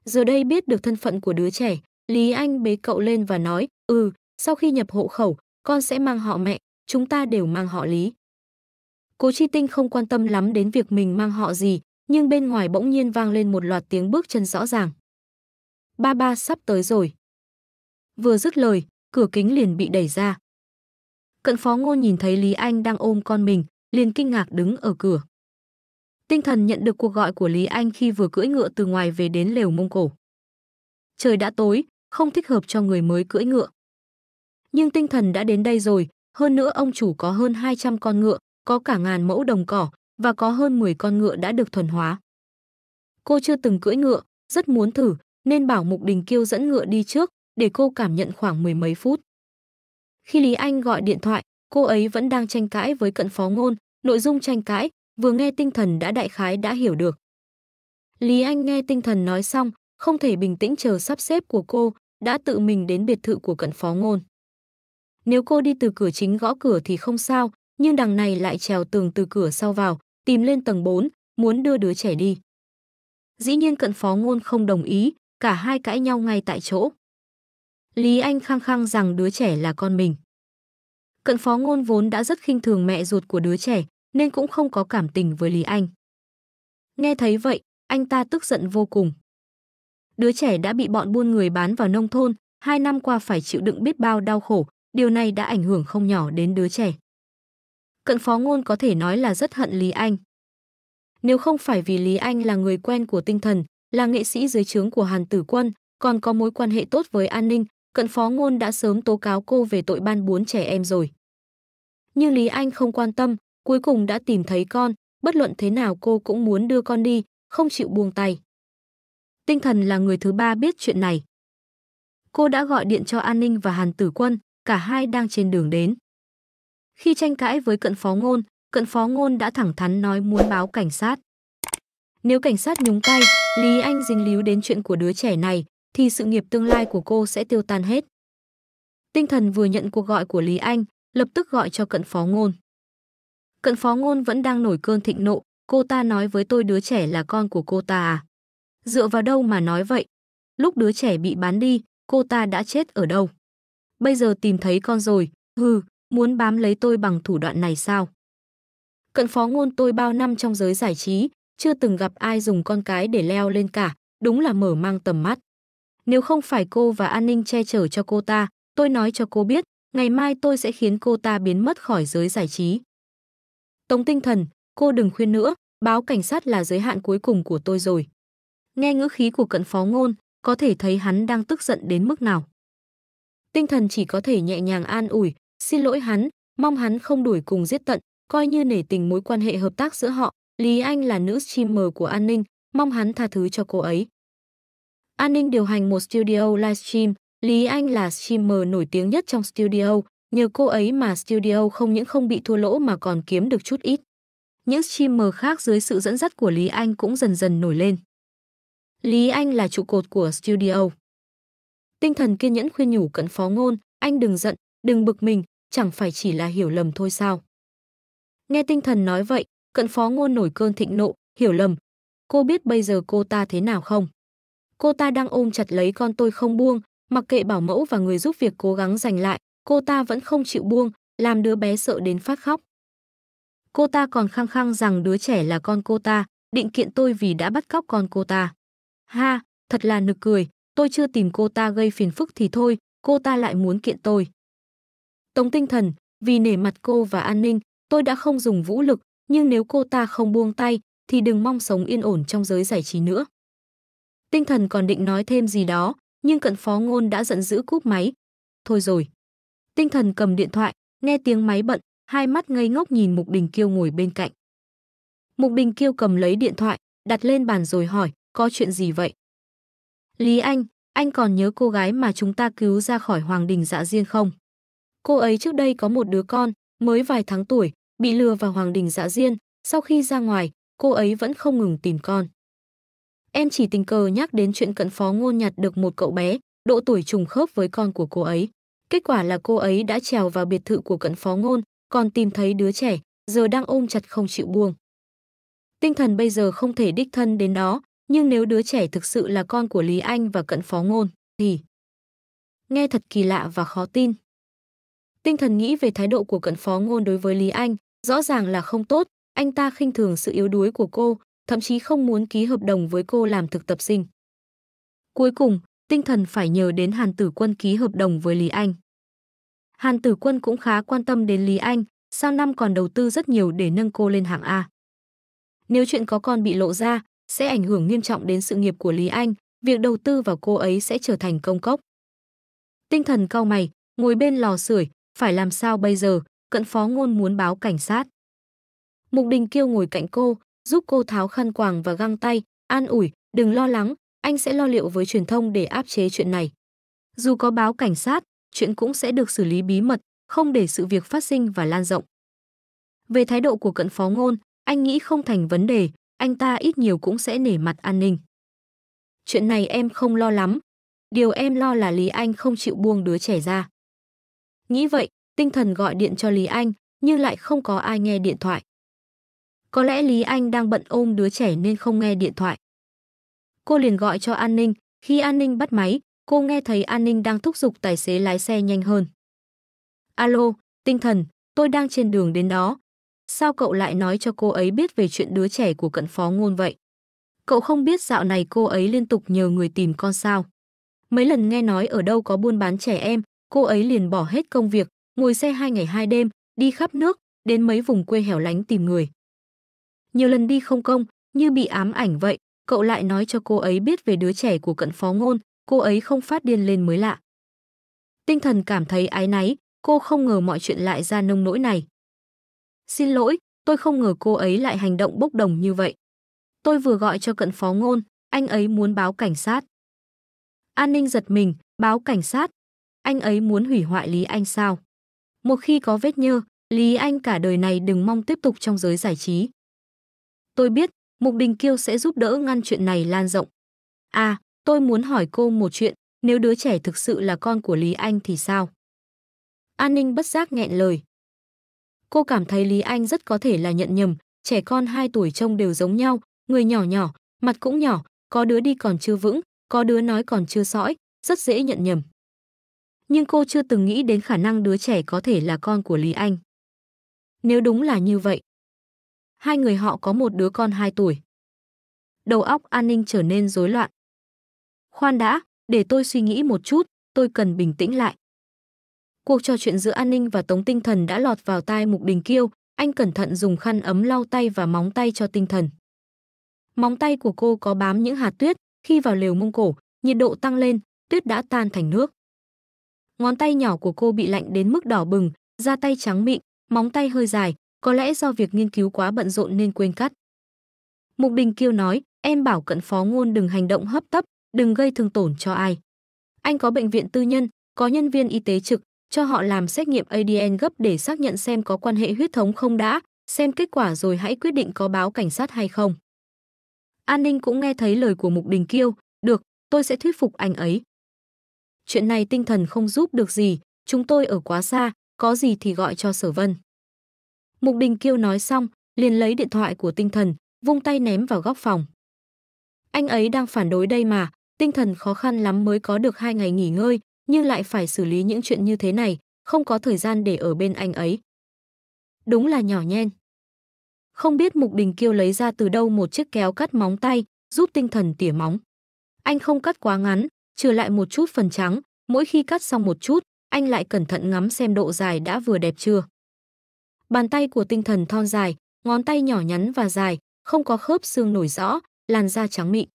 Giờ đây biết được thân phận của đứa trẻ, Lý Anh bế cậu lên và nói, ừ, sau khi nhập hộ khẩu, con sẽ mang họ mẹ, chúng ta đều mang họ Lý. Cố Chi Tinh không quan tâm lắm đến việc mình mang họ gì, nhưng bên ngoài bỗng nhiên vang lên một loạt tiếng bước chân rõ ràng. Ba ba sắp tới rồi. Vừa dứt lời, cửa kính liền bị đẩy ra. Cận phó ngô nhìn thấy Lý Anh đang ôm con mình, liền kinh ngạc đứng ở cửa. Tinh thần nhận được cuộc gọi của Lý Anh khi vừa cưỡi ngựa từ ngoài về đến lều Mông Cổ. Trời đã tối, không thích hợp cho người mới cưỡi ngựa. Nhưng tinh thần đã đến đây rồi, hơn nữa ông chủ có hơn 200 con ngựa, có cả ngàn mẫu đồng cỏ và có hơn 10 con ngựa đã được thuần hóa. Cô chưa từng cưỡi ngựa, rất muốn thử, nên bảo Mục Đình Kiêu dẫn ngựa đi trước để cô cảm nhận khoảng mười mấy phút. Khi Lý Anh gọi điện thoại, cô ấy vẫn đang tranh cãi với cận phó ngôn, nội dung tranh cãi, vừa nghe tinh thần đã đại khái đã hiểu được. Lý Anh nghe tinh thần nói xong, không thể bình tĩnh chờ sắp xếp của cô, đã tự mình đến biệt thự của cận phó ngôn. Nếu cô đi từ cửa chính gõ cửa thì không sao, nhưng đằng này lại trèo tường từ cửa sau vào, tìm lên tầng 4, muốn đưa đứa trẻ đi. Dĩ nhiên cận phó ngôn không đồng ý, cả hai cãi nhau ngay tại chỗ. Lý Anh khăng khăng rằng đứa trẻ là con mình. Cận phó ngôn vốn đã rất khinh thường mẹ ruột của đứa trẻ, nên cũng không có cảm tình với Lý Anh. Nghe thấy vậy, anh ta tức giận vô cùng. Đứa trẻ đã bị bọn buôn người bán vào nông thôn, hai năm qua phải chịu đựng biết bao đau khổ, điều này đã ảnh hưởng không nhỏ đến đứa trẻ. Cận phó ngôn có thể nói là rất hận Lý Anh. Nếu không phải vì Lý Anh là người quen của tinh thần, là nghệ sĩ dưới trướng của Hàn Tử Quân, còn có mối quan hệ tốt với an ninh, Cận Phó Ngôn đã sớm tố cáo cô về tội ban bốn trẻ em rồi. Nhưng Lý Anh không quan tâm, cuối cùng đã tìm thấy con, bất luận thế nào cô cũng muốn đưa con đi, không chịu buông tay. Tinh thần là người thứ ba biết chuyện này. Cô đã gọi điện cho An Ninh và Hàn Tử Quân, cả hai đang trên đường đến. Khi tranh cãi với cận phó ngôn, cận phó ngôn đã thẳng thắn nói muốn báo cảnh sát. Nếu cảnh sát nhúng tay, Lý Anh dính líu đến chuyện của đứa trẻ này, thì sự nghiệp tương lai của cô sẽ tiêu tan hết. Tinh thần vừa nhận cuộc gọi của Lý Anh, lập tức gọi cho cận phó ngôn. Cận phó ngôn vẫn đang nổi cơn thịnh nộ, cô ta nói với tôi đứa trẻ là con của cô ta à? Dựa vào đâu mà nói vậy? Lúc đứa trẻ bị bán đi, cô ta đã chết ở đâu? Bây giờ tìm thấy con rồi, hừ, muốn bám lấy tôi bằng thủ đoạn này sao? Cận phó ngôn tôi bao năm trong giới giải trí, chưa từng gặp ai dùng con cái để leo lên cả, đúng là mở mang tầm mắt. Nếu không phải cô và an ninh che chở cho cô ta, tôi nói cho cô biết, ngày mai tôi sẽ khiến cô ta biến mất khỏi giới giải trí. Tống tinh thần, cô đừng khuyên nữa, báo cảnh sát là giới hạn cuối cùng của tôi rồi. Nghe ngữ khí của cận phó ngôn, có thể thấy hắn đang tức giận đến mức nào. Tinh thần chỉ có thể nhẹ nhàng an ủi, xin lỗi hắn, mong hắn không đuổi cùng giết tận, coi như nể tình mối quan hệ hợp tác giữa họ. Lý Anh là nữ streamer của an ninh, mong hắn tha thứ cho cô ấy. An ninh điều hành một studio livestream, Lý Anh là streamer nổi tiếng nhất trong studio, nhờ cô ấy mà studio không những không bị thua lỗ mà còn kiếm được chút ít. Những streamer khác dưới sự dẫn dắt của Lý Anh cũng dần dần nổi lên. Lý Anh là trụ cột của studio. Tinh thần kiên nhẫn khuyên nhủ cận phó ngôn, anh đừng giận, đừng bực mình, chẳng phải chỉ là hiểu lầm thôi sao. Nghe tinh thần nói vậy, cận phó ngôn nổi cơn thịnh nộ, hiểu lầm. Cô biết bây giờ cô ta thế nào không? cô ta đang ôm chặt lấy con tôi không buông, mặc kệ bảo mẫu và người giúp việc cố gắng giành lại, cô ta vẫn không chịu buông, làm đứa bé sợ đến phát khóc. Cô ta còn khăng khăng rằng đứa trẻ là con cô ta, định kiện tôi vì đã bắt cóc con cô ta. Ha, thật là nực cười, tôi chưa tìm cô ta gây phiền phức thì thôi, cô ta lại muốn kiện tôi. Tống tinh thần, vì nể mặt cô và an ninh, tôi đã không dùng vũ lực, nhưng nếu cô ta không buông tay, thì đừng mong sống yên ổn trong giới giải trí nữa. Tinh thần còn định nói thêm gì đó, nhưng cận phó ngôn đã giận dữ cúp máy. Thôi rồi. Tinh thần cầm điện thoại, nghe tiếng máy bận, hai mắt ngây ngốc nhìn Mục Đình Kiêu ngồi bên cạnh. Mục Đình Kiêu cầm lấy điện thoại, đặt lên bàn rồi hỏi, có chuyện gì vậy? Lý Anh, anh còn nhớ cô gái mà chúng ta cứu ra khỏi Hoàng Đình Dạ Diên không? Cô ấy trước đây có một đứa con, mới vài tháng tuổi, bị lừa vào Hoàng Đình Dạ Diên. Sau khi ra ngoài, cô ấy vẫn không ngừng tìm con. Em chỉ tình cờ nhắc đến chuyện cận phó ngôn nhặt được một cậu bé, độ tuổi trùng khớp với con của cô ấy. Kết quả là cô ấy đã trèo vào biệt thự của cận phó ngôn, còn tìm thấy đứa trẻ, giờ đang ôm chặt không chịu buông. Tinh thần bây giờ không thể đích thân đến đó, nhưng nếu đứa trẻ thực sự là con của Lý Anh và cận phó ngôn, thì... Nghe thật kỳ lạ và khó tin. Tinh thần nghĩ về thái độ của cận phó ngôn đối với Lý Anh, rõ ràng là không tốt, anh ta khinh thường sự yếu đuối của cô, thậm chí không muốn ký hợp đồng với cô làm thực tập sinh. Cuối cùng, tinh thần phải nhờ đến Hàn Tử Quân ký hợp đồng với Lý Anh. Hàn Tử Quân cũng khá quan tâm đến Lý Anh, sau năm còn đầu tư rất nhiều để nâng cô lên hạng A. Nếu chuyện có con bị lộ ra, sẽ ảnh hưởng nghiêm trọng đến sự nghiệp của Lý Anh, việc đầu tư vào cô ấy sẽ trở thành công cốc. Tinh thần cao mày, ngồi bên lò sưởi, phải làm sao bây giờ, cận phó ngôn muốn báo cảnh sát. Mục Đình Kiêu ngồi cạnh cô, giúp cô tháo khăn quàng và găng tay, an ủi, đừng lo lắng, anh sẽ lo liệu với truyền thông để áp chế chuyện này. Dù có báo cảnh sát, chuyện cũng sẽ được xử lý bí mật, không để sự việc phát sinh và lan rộng. Về thái độ của cận phó ngôn, anh nghĩ không thành vấn đề, anh ta ít nhiều cũng sẽ nể mặt an ninh. Chuyện này em không lo lắm, điều em lo là Lý Anh không chịu buông đứa trẻ ra. Nghĩ vậy, tinh thần gọi điện cho Lý Anh, nhưng lại không có ai nghe điện thoại. Có lẽ Lý Anh đang bận ôm đứa trẻ nên không nghe điện thoại. Cô liền gọi cho An Ninh, khi An Ninh bắt máy, cô nghe thấy An Ninh đang thúc giục tài xế lái xe nhanh hơn. Alo, tinh thần, tôi đang trên đường đến đó. Sao cậu lại nói cho cô ấy biết về chuyện đứa trẻ của cận phó ngôn vậy? Cậu không biết dạo này cô ấy liên tục nhờ người tìm con sao. Mấy lần nghe nói ở đâu có buôn bán trẻ em, cô ấy liền bỏ hết công việc, ngồi xe hai ngày hai đêm, đi khắp nước, đến mấy vùng quê hẻo lánh tìm người. Nhiều lần đi không công, như bị ám ảnh vậy, cậu lại nói cho cô ấy biết về đứa trẻ của cận phó ngôn, cô ấy không phát điên lên mới lạ. Tinh thần cảm thấy ái náy, cô không ngờ mọi chuyện lại ra nông nỗi này. Xin lỗi, tôi không ngờ cô ấy lại hành động bốc đồng như vậy. Tôi vừa gọi cho cận phó ngôn, anh ấy muốn báo cảnh sát. An ninh giật mình, báo cảnh sát. Anh ấy muốn hủy hoại Lý Anh sao? Một khi có vết nhơ, Lý Anh cả đời này đừng mong tiếp tục trong giới giải trí. Tôi biết, Mục Đình Kiêu sẽ giúp đỡ ngăn chuyện này lan rộng. À, tôi muốn hỏi cô một chuyện, nếu đứa trẻ thực sự là con của Lý Anh thì sao? An ninh bất giác nghẹn lời. Cô cảm thấy Lý Anh rất có thể là nhận nhầm, trẻ con 2 tuổi trông đều giống nhau, người nhỏ nhỏ, mặt cũng nhỏ, có đứa đi còn chưa vững, có đứa nói còn chưa sõi, rất dễ nhận nhầm. Nhưng cô chưa từng nghĩ đến khả năng đứa trẻ có thể là con của Lý Anh. Nếu đúng là như vậy, Hai người họ có một đứa con 2 tuổi. Đầu óc an ninh trở nên rối loạn. Khoan đã, để tôi suy nghĩ một chút, tôi cần bình tĩnh lại. Cuộc trò chuyện giữa an ninh và tống tinh thần đã lọt vào tai mục đình kiêu, anh cẩn thận dùng khăn ấm lau tay và móng tay cho tinh thần. Móng tay của cô có bám những hạt tuyết, khi vào lều mông cổ, nhiệt độ tăng lên, tuyết đã tan thành nước. Ngón tay nhỏ của cô bị lạnh đến mức đỏ bừng, da tay trắng mịn, móng tay hơi dài, có lẽ do việc nghiên cứu quá bận rộn nên quên cắt. Mục Đình Kiêu nói, em bảo cận phó ngôn đừng hành động hấp tấp, đừng gây thương tổn cho ai. Anh có bệnh viện tư nhân, có nhân viên y tế trực, cho họ làm xét nghiệm ADN gấp để xác nhận xem có quan hệ huyết thống không đã, xem kết quả rồi hãy quyết định có báo cảnh sát hay không. An ninh cũng nghe thấy lời của Mục Đình Kiêu, được, tôi sẽ thuyết phục anh ấy. Chuyện này tinh thần không giúp được gì, chúng tôi ở quá xa, có gì thì gọi cho sở vân. Mục Đình Kiêu nói xong, liền lấy điện thoại của tinh thần, vung tay ném vào góc phòng. Anh ấy đang phản đối đây mà, tinh thần khó khăn lắm mới có được hai ngày nghỉ ngơi, nhưng lại phải xử lý những chuyện như thế này, không có thời gian để ở bên anh ấy. Đúng là nhỏ nhen. Không biết Mục Đình Kiêu lấy ra từ đâu một chiếc kéo cắt móng tay, giúp tinh thần tỉa móng. Anh không cắt quá ngắn, trừ lại một chút phần trắng, mỗi khi cắt xong một chút, anh lại cẩn thận ngắm xem độ dài đã vừa đẹp chưa. Bàn tay của tinh thần thon dài, ngón tay nhỏ nhắn và dài, không có khớp xương nổi rõ, làn da trắng mịn.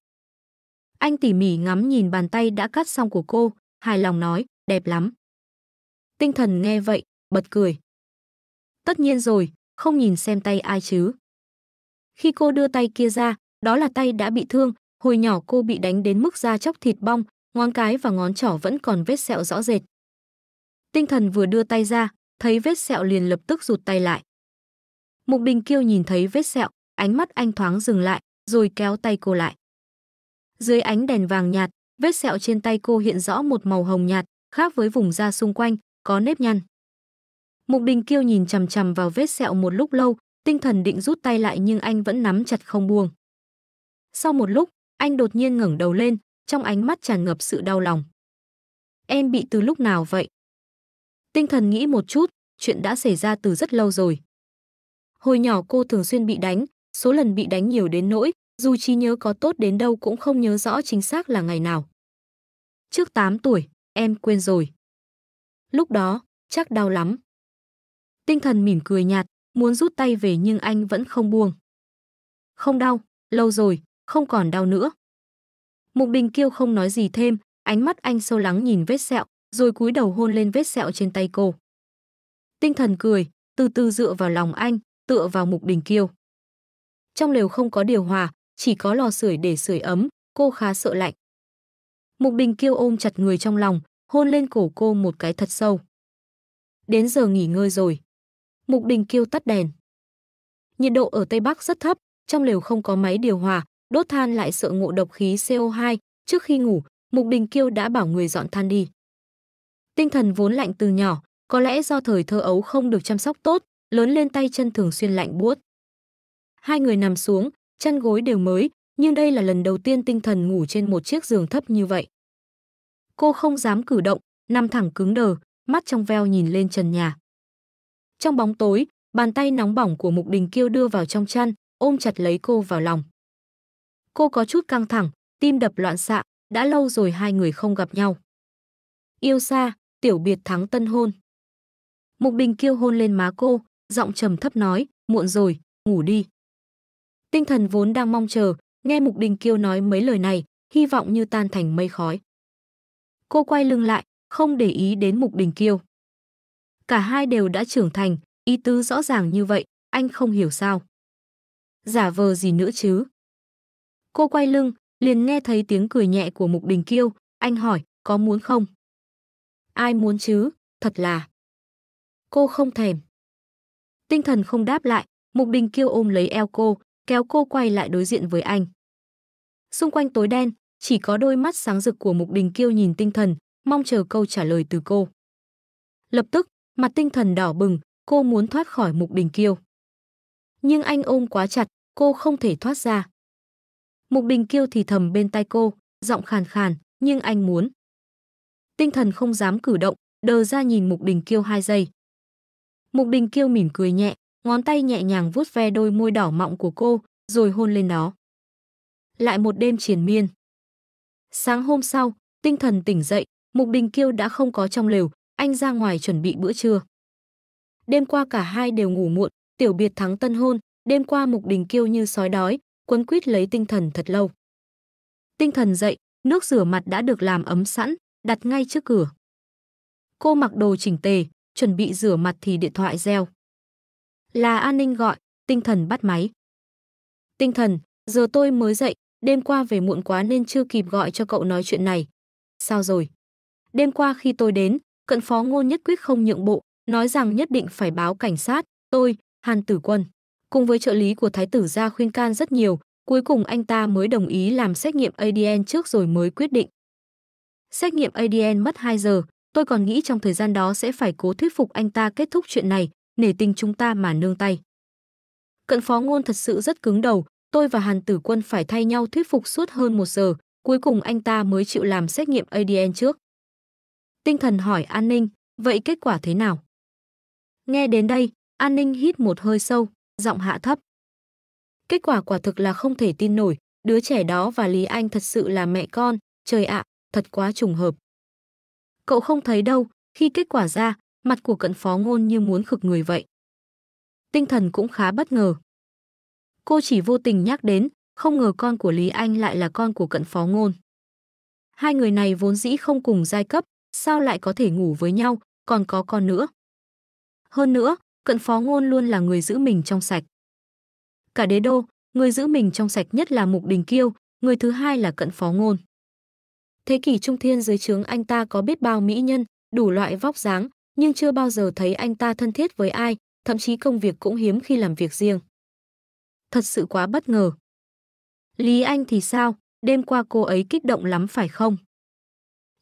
Anh tỉ mỉ ngắm nhìn bàn tay đã cắt xong của cô, hài lòng nói, đẹp lắm. Tinh thần nghe vậy, bật cười. Tất nhiên rồi, không nhìn xem tay ai chứ. Khi cô đưa tay kia ra, đó là tay đã bị thương, hồi nhỏ cô bị đánh đến mức da chóc thịt bong, ngón cái và ngón trỏ vẫn còn vết sẹo rõ rệt. Tinh thần vừa đưa tay ra, thấy vết sẹo liền lập tức rụt tay lại. Mục Đình Kiêu nhìn thấy vết sẹo, ánh mắt anh thoáng dừng lại, rồi kéo tay cô lại. Dưới ánh đèn vàng nhạt, vết sẹo trên tay cô hiện rõ một màu hồng nhạt, khác với vùng da xung quanh, có nếp nhăn. Mục Đình Kiêu nhìn chằm chằm vào vết sẹo một lúc lâu, tinh thần định rút tay lại nhưng anh vẫn nắm chặt không buông. Sau một lúc, anh đột nhiên ngẩng đầu lên, trong ánh mắt tràn ngập sự đau lòng. Em bị từ lúc nào vậy? Tinh thần nghĩ một chút, chuyện đã xảy ra từ rất lâu rồi. Hồi nhỏ cô thường xuyên bị đánh, số lần bị đánh nhiều đến nỗi, dù trí nhớ có tốt đến đâu cũng không nhớ rõ chính xác là ngày nào. Trước 8 tuổi, em quên rồi. Lúc đó, chắc đau lắm. Tinh thần mỉm cười nhạt, muốn rút tay về nhưng anh vẫn không buông. Không đau, lâu rồi, không còn đau nữa. Mục Đình Kiêu không nói gì thêm, ánh mắt anh sâu lắng nhìn vết sẹo, rồi cúi đầu hôn lên vết sẹo trên tay cô. Tinh thần cười, từ từ dựa vào lòng anh, tựa vào mục đình kiêu. Trong lều không có điều hòa, chỉ có lò sưởi để sưởi ấm, cô khá sợ lạnh. Mục đình kiêu ôm chặt người trong lòng, hôn lên cổ cô một cái thật sâu. Đến giờ nghỉ ngơi rồi. Mục đình kiêu tắt đèn. Nhiệt độ ở Tây Bắc rất thấp, trong lều không có máy điều hòa, đốt than lại sợ ngộ độc khí CO2. Trước khi ngủ, Mục đình kiêu đã bảo người dọn than đi. Tinh thần vốn lạnh từ nhỏ, có lẽ do thời thơ ấu không được chăm sóc tốt, lớn lên tay chân thường xuyên lạnh buốt. Hai người nằm xuống, chân gối đều mới, nhưng đây là lần đầu tiên tinh thần ngủ trên một chiếc giường thấp như vậy. Cô không dám cử động, nằm thẳng cứng đờ, mắt trong veo nhìn lên trần nhà. Trong bóng tối, bàn tay nóng bỏng của Mục Đình Kiêu đưa vào trong chăn, ôm chặt lấy cô vào lòng. Cô có chút căng thẳng, tim đập loạn xạ, đã lâu rồi hai người không gặp nhau. Yêu xa, Tiểu biệt thắng tân hôn. Mục Đình kêu hôn lên má cô, giọng trầm thấp nói, muộn rồi, ngủ đi. Tinh thần vốn đang mong chờ, nghe Mục Đình Kiêu nói mấy lời này, hy vọng như tan thành mây khói. Cô quay lưng lại, không để ý đến Mục Đình Kiêu. Cả hai đều đã trưởng thành, ý tứ rõ ràng như vậy, anh không hiểu sao. Giả vờ gì nữa chứ? Cô quay lưng, liền nghe thấy tiếng cười nhẹ của Mục Đình Kiêu, anh hỏi, có muốn không? Ai muốn chứ, thật là. Cô không thèm. Tinh thần không đáp lại, Mục Đình Kiêu ôm lấy eo cô, kéo cô quay lại đối diện với anh. Xung quanh tối đen, chỉ có đôi mắt sáng rực của Mục Đình Kiêu nhìn tinh thần, mong chờ câu trả lời từ cô. Lập tức, mặt tinh thần đỏ bừng, cô muốn thoát khỏi Mục Đình Kiêu. Nhưng anh ôm quá chặt, cô không thể thoát ra. Mục Đình Kiêu thì thầm bên tai cô, giọng khàn khàn, nhưng anh muốn tinh thần không dám cử động, đờ ra nhìn Mục Đình Kiêu hai giây. Mục Đình Kiêu mỉm cười nhẹ, ngón tay nhẹ nhàng vuốt ve đôi môi đỏ mọng của cô, rồi hôn lên đó. Lại một đêm triền miên. Sáng hôm sau, tinh thần tỉnh dậy, Mục Đình Kiêu đã không có trong lều, anh ra ngoài chuẩn bị bữa trưa. Đêm qua cả hai đều ngủ muộn, tiểu biệt thắng tân hôn, đêm qua Mục Đình Kiêu như sói đói, quấn quýt lấy tinh thần thật lâu. Tinh thần dậy, nước rửa mặt đã được làm ấm sẵn, đặt ngay trước cửa. Cô mặc đồ chỉnh tề, chuẩn bị rửa mặt thì điện thoại reo. Là an ninh gọi, tinh thần bắt máy. Tinh thần, giờ tôi mới dậy, đêm qua về muộn quá nên chưa kịp gọi cho cậu nói chuyện này. Sao rồi? Đêm qua khi tôi đến, cận phó ngô nhất quyết không nhượng bộ, nói rằng nhất định phải báo cảnh sát, tôi, Hàn Tử Quân. Cùng với trợ lý của Thái tử ra khuyên can rất nhiều, cuối cùng anh ta mới đồng ý làm xét nghiệm ADN trước rồi mới quyết định. Xét nghiệm ADN mất 2 giờ, tôi còn nghĩ trong thời gian đó sẽ phải cố thuyết phục anh ta kết thúc chuyện này, nể tình chúng ta mà nương tay. Cận phó ngôn thật sự rất cứng đầu, tôi và Hàn Tử Quân phải thay nhau thuyết phục suốt hơn một giờ, cuối cùng anh ta mới chịu làm xét nghiệm ADN trước. Tinh thần hỏi an ninh, vậy kết quả thế nào? Nghe đến đây, an ninh hít một hơi sâu, giọng hạ thấp. Kết quả quả thực là không thể tin nổi, đứa trẻ đó và Lý Anh thật sự là mẹ con, trời ạ, thật quá trùng hợp. Cậu không thấy đâu, khi kết quả ra, mặt của cận phó ngôn như muốn khực người vậy. Tinh thần cũng khá bất ngờ. Cô chỉ vô tình nhắc đến, không ngờ con của Lý Anh lại là con của cận phó ngôn. Hai người này vốn dĩ không cùng giai cấp, sao lại có thể ngủ với nhau, còn có con nữa. Hơn nữa, cận phó ngôn luôn là người giữ mình trong sạch. Cả đế đô, người giữ mình trong sạch nhất là Mục Đình Kiêu, người thứ hai là cận phó ngôn. Thế kỷ trung thiên dưới trướng anh ta có biết bao mỹ nhân, đủ loại vóc dáng, nhưng chưa bao giờ thấy anh ta thân thiết với ai, thậm chí công việc cũng hiếm khi làm việc riêng. Thật sự quá bất ngờ. Lý Anh thì sao, đêm qua cô ấy kích động lắm phải không?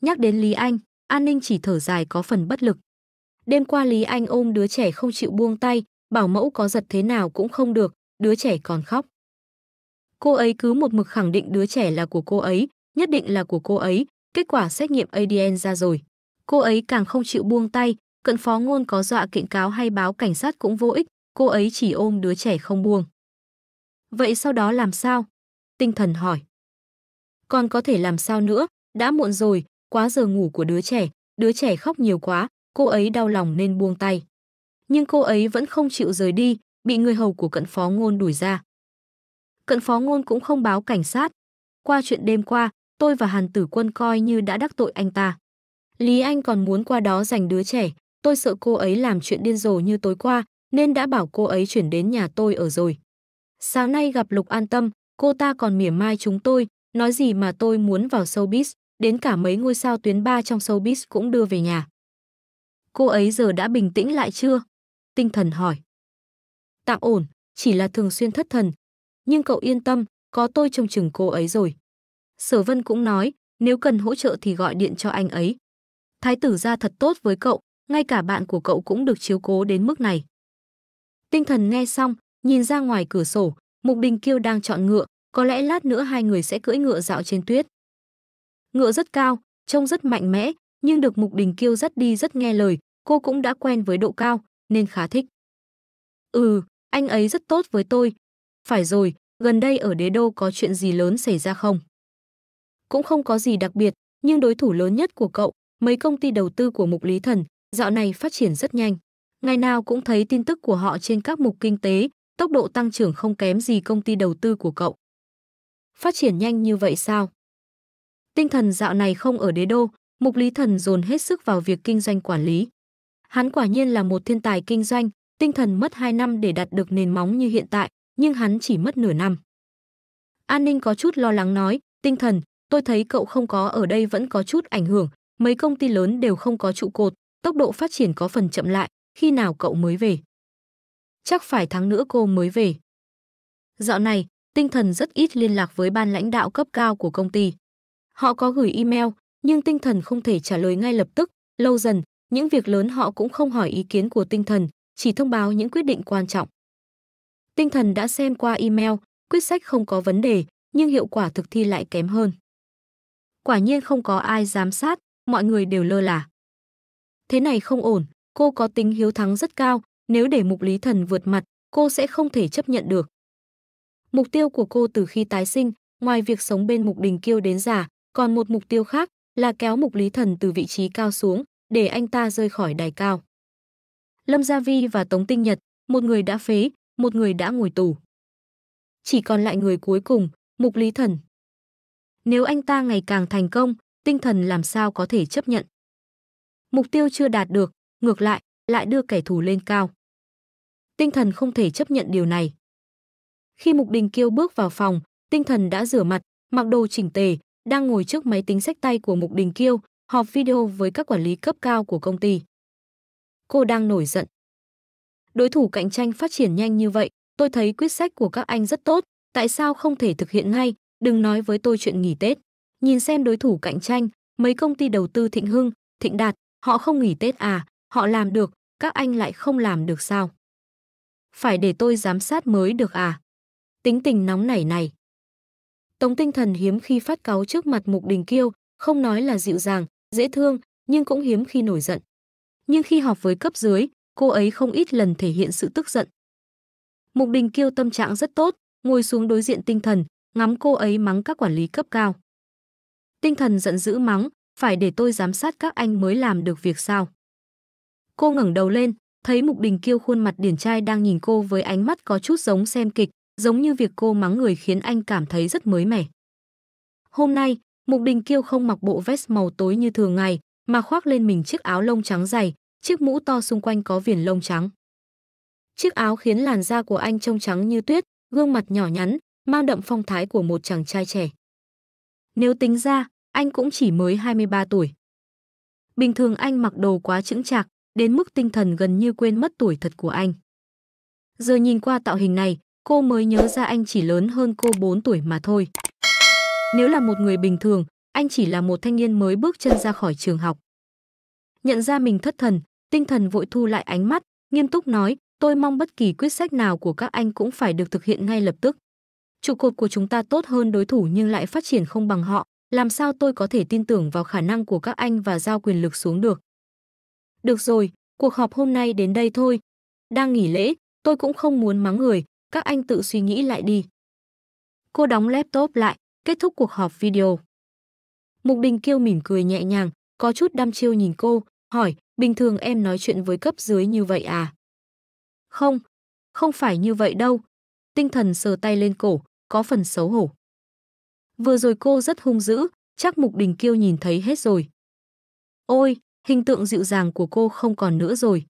Nhắc đến Lý Anh, An Ninh chỉ thở dài có phần bất lực. Đêm qua Lý Anh ôm đứa trẻ không chịu buông tay, bảo mẫu có giật thế nào cũng không được, đứa trẻ còn khóc. Cô ấy cứ một mực khẳng định đứa trẻ là của cô ấy, nhất định là của cô ấy, kết quả xét nghiệm ADN ra rồi. Cô ấy càng không chịu buông tay, cận phó ngôn có dọa kiện cáo hay báo cảnh sát cũng vô ích, cô ấy chỉ ôm đứa trẻ không buông. Vậy sau đó làm sao? Tinh thần hỏi. Còn có thể làm sao nữa, đã muộn rồi, quá giờ ngủ của đứa trẻ, đứa trẻ khóc nhiều quá, cô ấy đau lòng nên buông tay. Nhưng cô ấy vẫn không chịu rời đi, bị người hầu của cận phó ngôn đuổi ra. Cận phó ngôn cũng không báo cảnh sát. Qua chuyện đêm qua, tôi và Hàn Tử Quân coi như đã đắc tội anh ta. Lý Anh còn muốn qua đó giành đứa trẻ, tôi sợ cô ấy làm chuyện điên rồ như tối qua, nên đã bảo cô ấy chuyển đến nhà tôi ở rồi. Sáng nay gặp Lục An Tâm, cô ta còn mỉa mai chúng tôi, nói gì mà tôi muốn vào showbiz, đến cả mấy ngôi sao tuyến ba trong showbiz cũng đưa về nhà. Cô ấy giờ đã bình tĩnh lại chưa? Tinh thần hỏi. Tạm ổn, chỉ là thường xuyên thất thần. Nhưng cậu yên tâm, có tôi trông chừng cô ấy rồi. Sở Vân cũng nói, nếu cần hỗ trợ thì gọi điện cho anh ấy. Thái tử gia thật tốt với cậu, ngay cả bạn của cậu cũng được chiếu cố đến mức này. Tinh thần nghe xong, nhìn ra ngoài cửa sổ, Mục Đình Kiêu đang chọn ngựa, có lẽ lát nữa hai người sẽ cưỡi ngựa dạo trên tuyết. Ngựa rất cao, trông rất mạnh mẽ, nhưng được Mục Đình Kiêu dắt đi rất nghe lời, cô cũng đã quen với độ cao, nên khá thích. Ừ, anh ấy rất tốt với tôi. Phải rồi, gần đây ở đế đô có chuyện gì lớn xảy ra không? cũng không có gì đặc biệt, nhưng đối thủ lớn nhất của cậu, mấy công ty đầu tư của Mục Lý Thần, dạo này phát triển rất nhanh. Ngày nào cũng thấy tin tức của họ trên các mục kinh tế, tốc độ tăng trưởng không kém gì công ty đầu tư của cậu. Phát triển nhanh như vậy sao? Tinh thần dạo này không ở đế đô, Mục Lý Thần dồn hết sức vào việc kinh doanh quản lý. Hắn quả nhiên là một thiên tài kinh doanh, tinh thần mất 2 năm để đạt được nền móng như hiện tại, nhưng hắn chỉ mất nửa năm. An ninh có chút lo lắng nói, tinh thần, Tôi thấy cậu không có ở đây vẫn có chút ảnh hưởng, mấy công ty lớn đều không có trụ cột, tốc độ phát triển có phần chậm lại, khi nào cậu mới về? Chắc phải tháng nữa cô mới về. Dạo này, tinh thần rất ít liên lạc với ban lãnh đạo cấp cao của công ty. Họ có gửi email, nhưng tinh thần không thể trả lời ngay lập tức, lâu dần, những việc lớn họ cũng không hỏi ý kiến của tinh thần, chỉ thông báo những quyết định quan trọng. Tinh thần đã xem qua email, quyết sách không có vấn đề, nhưng hiệu quả thực thi lại kém hơn quả nhiên không có ai giám sát, mọi người đều lơ là. Thế này không ổn, cô có tính hiếu thắng rất cao, nếu để mục lý thần vượt mặt, cô sẽ không thể chấp nhận được. Mục tiêu của cô từ khi tái sinh, ngoài việc sống bên mục đình kiêu đến già, còn một mục tiêu khác là kéo mục lý thần từ vị trí cao xuống, để anh ta rơi khỏi đài cao. Lâm Gia Vi và Tống Tinh Nhật, một người đã phế, một người đã ngồi tù. Chỉ còn lại người cuối cùng, mục lý thần. Nếu anh ta ngày càng thành công, tinh thần làm sao có thể chấp nhận. Mục tiêu chưa đạt được, ngược lại, lại đưa kẻ thù lên cao. Tinh thần không thể chấp nhận điều này. Khi Mục Đình Kiêu bước vào phòng, tinh thần đã rửa mặt, mặc đồ chỉnh tề, đang ngồi trước máy tính sách tay của Mục Đình Kiêu, họp video với các quản lý cấp cao của công ty. Cô đang nổi giận. Đối thủ cạnh tranh phát triển nhanh như vậy, tôi thấy quyết sách của các anh rất tốt, tại sao không thể thực hiện ngay, đừng nói với tôi chuyện nghỉ Tết. Nhìn xem đối thủ cạnh tranh, mấy công ty đầu tư thịnh hưng, thịnh đạt, họ không nghỉ Tết à, họ làm được, các anh lại không làm được sao? Phải để tôi giám sát mới được à? Tính tình nóng nảy này. Tống tinh thần hiếm khi phát cáu trước mặt mục đình kiêu, không nói là dịu dàng, dễ thương, nhưng cũng hiếm khi nổi giận. Nhưng khi họp với cấp dưới, cô ấy không ít lần thể hiện sự tức giận. Mục đình kiêu tâm trạng rất tốt, ngồi xuống đối diện tinh thần, ngắm cô ấy mắng các quản lý cấp cao. Tinh thần giận dữ mắng, phải để tôi giám sát các anh mới làm được việc sao. Cô ngẩng đầu lên, thấy Mục Đình Kiêu khuôn mặt điển trai đang nhìn cô với ánh mắt có chút giống xem kịch, giống như việc cô mắng người khiến anh cảm thấy rất mới mẻ. Hôm nay, Mục Đình Kiêu không mặc bộ vest màu tối như thường ngày, mà khoác lên mình chiếc áo lông trắng dày, chiếc mũ to xung quanh có viền lông trắng. Chiếc áo khiến làn da của anh trông trắng như tuyết, gương mặt nhỏ nhắn, mang đậm phong thái của một chàng trai trẻ. Nếu tính ra, anh cũng chỉ mới 23 tuổi. Bình thường anh mặc đồ quá chững chạc, đến mức tinh thần gần như quên mất tuổi thật của anh. Giờ nhìn qua tạo hình này, cô mới nhớ ra anh chỉ lớn hơn cô 4 tuổi mà thôi. Nếu là một người bình thường, anh chỉ là một thanh niên mới bước chân ra khỏi trường học. Nhận ra mình thất thần, tinh thần vội thu lại ánh mắt, nghiêm túc nói, tôi mong bất kỳ quyết sách nào của các anh cũng phải được thực hiện ngay lập tức trụ cột của chúng ta tốt hơn đối thủ nhưng lại phát triển không bằng họ, làm sao tôi có thể tin tưởng vào khả năng của các anh và giao quyền lực xuống được. Được rồi, cuộc họp hôm nay đến đây thôi. Đang nghỉ lễ, tôi cũng không muốn mắng người, các anh tự suy nghĩ lại đi. Cô đóng laptop lại, kết thúc cuộc họp video. Mục Đình Kiêu mỉm cười nhẹ nhàng, có chút đăm chiêu nhìn cô, hỏi, bình thường em nói chuyện với cấp dưới như vậy à? Không, không phải như vậy đâu. Tinh thần sờ tay lên cổ, có phần xấu hổ. Vừa rồi cô rất hung dữ, chắc Mục Đình Kiêu nhìn thấy hết rồi. Ôi, hình tượng dịu dàng của cô không còn nữa rồi.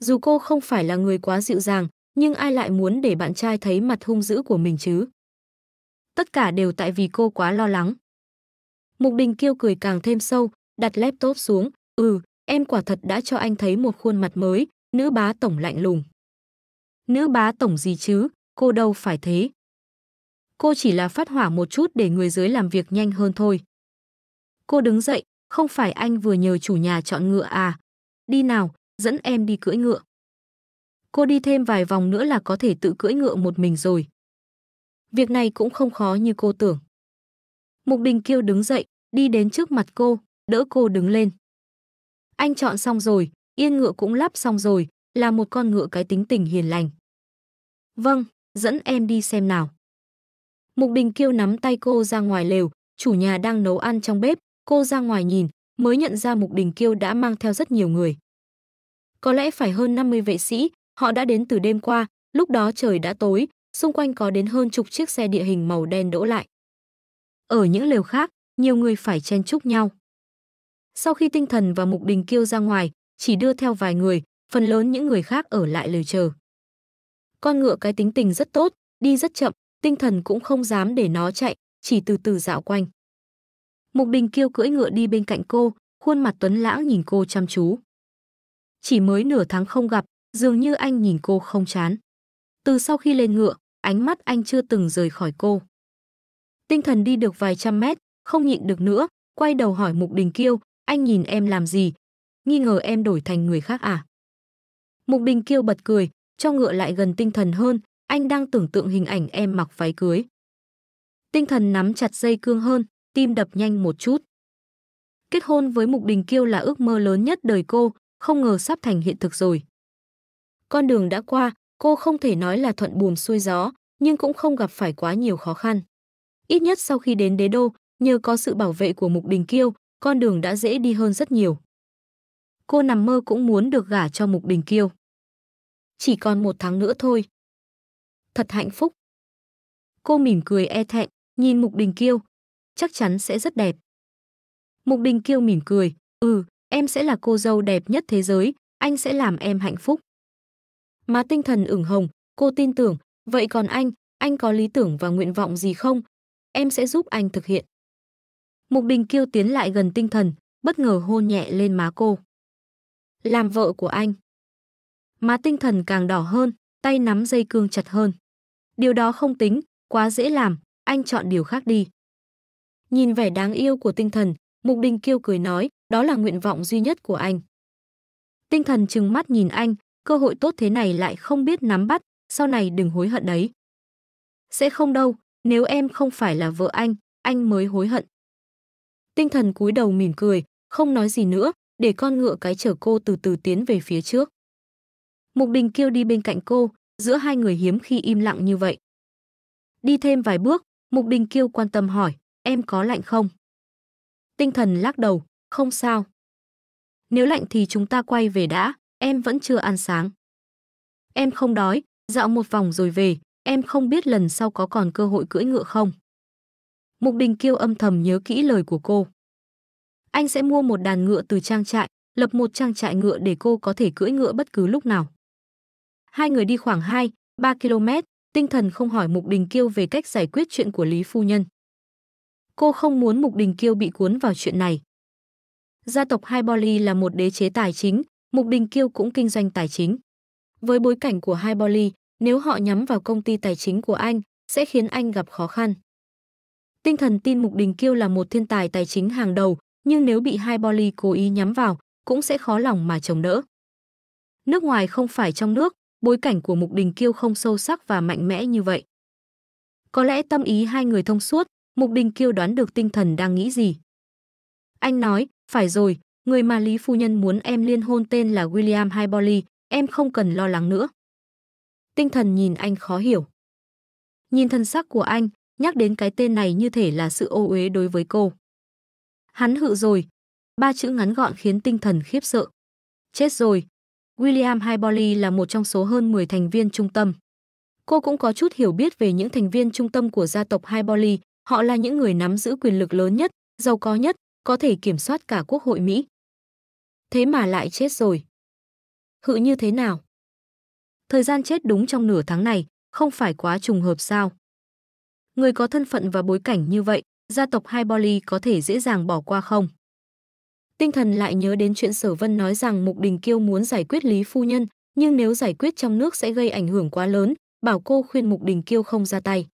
Dù cô không phải là người quá dịu dàng, nhưng ai lại muốn để bạn trai thấy mặt hung dữ của mình chứ? Tất cả đều tại vì cô quá lo lắng. Mục Đình Kiêu cười càng thêm sâu, đặt laptop xuống. Ừ, em quả thật đã cho anh thấy một khuôn mặt mới, nữ bá tổng lạnh lùng. Nữ bá tổng gì chứ, cô đâu phải thế cô chỉ là phát hỏa một chút để người dưới làm việc nhanh hơn thôi. Cô đứng dậy, không phải anh vừa nhờ chủ nhà chọn ngựa à? Đi nào, dẫn em đi cưỡi ngựa. Cô đi thêm vài vòng nữa là có thể tự cưỡi ngựa một mình rồi. Việc này cũng không khó như cô tưởng. Mục Đình Kiêu đứng dậy, đi đến trước mặt cô, đỡ cô đứng lên. Anh chọn xong rồi, yên ngựa cũng lắp xong rồi, là một con ngựa cái tính tình hiền lành. Vâng, dẫn em đi xem nào. Mục Đình Kiêu nắm tay cô ra ngoài lều, chủ nhà đang nấu ăn trong bếp, cô ra ngoài nhìn, mới nhận ra Mục Đình Kiêu đã mang theo rất nhiều người. Có lẽ phải hơn 50 vệ sĩ, họ đã đến từ đêm qua, lúc đó trời đã tối, xung quanh có đến hơn chục chiếc xe địa hình màu đen đỗ lại. Ở những lều khác, nhiều người phải chen chúc nhau. Sau khi tinh thần và Mục Đình Kiêu ra ngoài, chỉ đưa theo vài người, phần lớn những người khác ở lại lều chờ. Con ngựa cái tính tình rất tốt, đi rất chậm, tinh thần cũng không dám để nó chạy, chỉ từ từ dạo quanh. Mục Đình Kiêu cưỡi ngựa đi bên cạnh cô, khuôn mặt tuấn lãng nhìn cô chăm chú. Chỉ mới nửa tháng không gặp, dường như anh nhìn cô không chán. Từ sau khi lên ngựa, ánh mắt anh chưa từng rời khỏi cô. Tinh thần đi được vài trăm mét, không nhịn được nữa, quay đầu hỏi Mục Đình Kiêu, anh nhìn em làm gì? Nghi ngờ em đổi thành người khác à? Mục Đình Kiêu bật cười, cho ngựa lại gần tinh thần hơn, anh đang tưởng tượng hình ảnh em mặc váy cưới. Tinh thần nắm chặt dây cương hơn, tim đập nhanh một chút. Kết hôn với Mục Đình Kiêu là ước mơ lớn nhất đời cô, không ngờ sắp thành hiện thực rồi. Con đường đã qua, cô không thể nói là thuận buồm xuôi gió, nhưng cũng không gặp phải quá nhiều khó khăn. Ít nhất sau khi đến đế đô, nhờ có sự bảo vệ của Mục Đình Kiêu, con đường đã dễ đi hơn rất nhiều. Cô nằm mơ cũng muốn được gả cho Mục Đình Kiêu. Chỉ còn một tháng nữa thôi, thật hạnh phúc. Cô mỉm cười e thẹn, nhìn Mục Đình Kiêu, chắc chắn sẽ rất đẹp. Mục Đình Kiêu mỉm cười, ừ, em sẽ là cô dâu đẹp nhất thế giới, anh sẽ làm em hạnh phúc. Má tinh thần ửng hồng, cô tin tưởng, vậy còn anh, anh có lý tưởng và nguyện vọng gì không? Em sẽ giúp anh thực hiện. Mục Đình Kiêu tiến lại gần tinh thần, bất ngờ hôn nhẹ lên má cô. Làm vợ của anh. Má tinh thần càng đỏ hơn, tay nắm dây cương chặt hơn. Điều đó không tính, quá dễ làm, anh chọn điều khác đi. Nhìn vẻ đáng yêu của tinh thần, Mục Đình Kiêu cười nói, đó là nguyện vọng duy nhất của anh. Tinh thần trừng mắt nhìn anh, cơ hội tốt thế này lại không biết nắm bắt, sau này đừng hối hận đấy. Sẽ không đâu, nếu em không phải là vợ anh, anh mới hối hận. Tinh thần cúi đầu mỉm cười, không nói gì nữa, để con ngựa cái chở cô từ từ tiến về phía trước. Mục Đình Kiêu đi bên cạnh cô, giữa hai người hiếm khi im lặng như vậy. Đi thêm vài bước, Mục Đình Kiêu quan tâm hỏi, em có lạnh không? Tinh thần lắc đầu, không sao. Nếu lạnh thì chúng ta quay về đã, em vẫn chưa ăn sáng. Em không đói, dạo một vòng rồi về, em không biết lần sau có còn cơ hội cưỡi ngựa không. Mục Đình Kiêu âm thầm nhớ kỹ lời của cô. Anh sẽ mua một đàn ngựa từ trang trại, lập một trang trại ngựa để cô có thể cưỡi ngựa bất cứ lúc nào. Hai người đi khoảng 2, 3 km, tinh thần không hỏi Mục Đình Kiêu về cách giải quyết chuyện của Lý Phu Nhân. Cô không muốn Mục Đình Kiêu bị cuốn vào chuyện này. Gia tộc hai Haiboli là một đế chế tài chính, Mục Đình Kiêu cũng kinh doanh tài chính. Với bối cảnh của hai Haiboli, nếu họ nhắm vào công ty tài chính của anh, sẽ khiến anh gặp khó khăn. Tinh thần tin Mục Đình Kiêu là một thiên tài tài chính hàng đầu, nhưng nếu bị hai Haiboli cố ý nhắm vào, cũng sẽ khó lòng mà chống đỡ. Nước ngoài không phải trong nước, bối cảnh của Mục Đình Kiêu không sâu sắc và mạnh mẽ như vậy. Có lẽ tâm ý hai người thông suốt, Mục Đình Kiêu đoán được tinh thần đang nghĩ gì. Anh nói, phải rồi, người mà Lý Phu Nhân muốn em liên hôn tên là William Highbury, em không cần lo lắng nữa. Tinh thần nhìn anh khó hiểu. Nhìn thân sắc của anh, nhắc đến cái tên này như thể là sự ô uế đối với cô. Hắn hự rồi. Ba chữ ngắn gọn khiến tinh thần khiếp sợ. Chết rồi, William Highbury là một trong số hơn 10 thành viên trung tâm. Cô cũng có chút hiểu biết về những thành viên trung tâm của gia tộc Highbury, họ là những người nắm giữ quyền lực lớn nhất, giàu có nhất, có thể kiểm soát cả Quốc hội Mỹ. Thế mà lại chết rồi. Hự như thế nào? Thời gian chết đúng trong nửa tháng này, không phải quá trùng hợp sao? Người có thân phận và bối cảnh như vậy, gia tộc Highbury có thể dễ dàng bỏ qua không? tinh thần lại nhớ đến chuyện Sở Vân nói rằng Mục Đình Kiêu muốn giải quyết Lý phu nhân, nhưng nếu giải quyết trong nước sẽ gây ảnh hưởng quá lớn, bảo cô khuyên Mục Đình Kiêu không ra tay.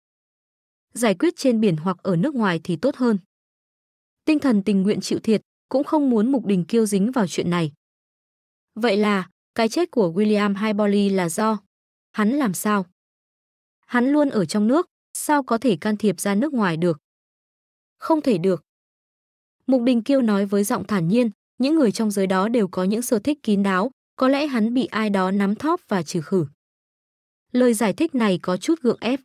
Giải quyết trên biển hoặc ở nước ngoài thì tốt hơn. Tinh thần tình nguyện chịu thiệt, cũng không muốn Mục Đình Kiêu dính vào chuyện này. Vậy là, cái chết của William Highbury là do hắn làm sao? Hắn luôn ở trong nước, sao có thể can thiệp ra nước ngoài được? Không thể được. Mục Đình Kiêu nói với giọng thản nhiên, những người trong giới đó đều có những sở thích kín đáo, có lẽ hắn bị ai đó nắm thóp và trừ khử. Lời giải thích này có chút gượng ép.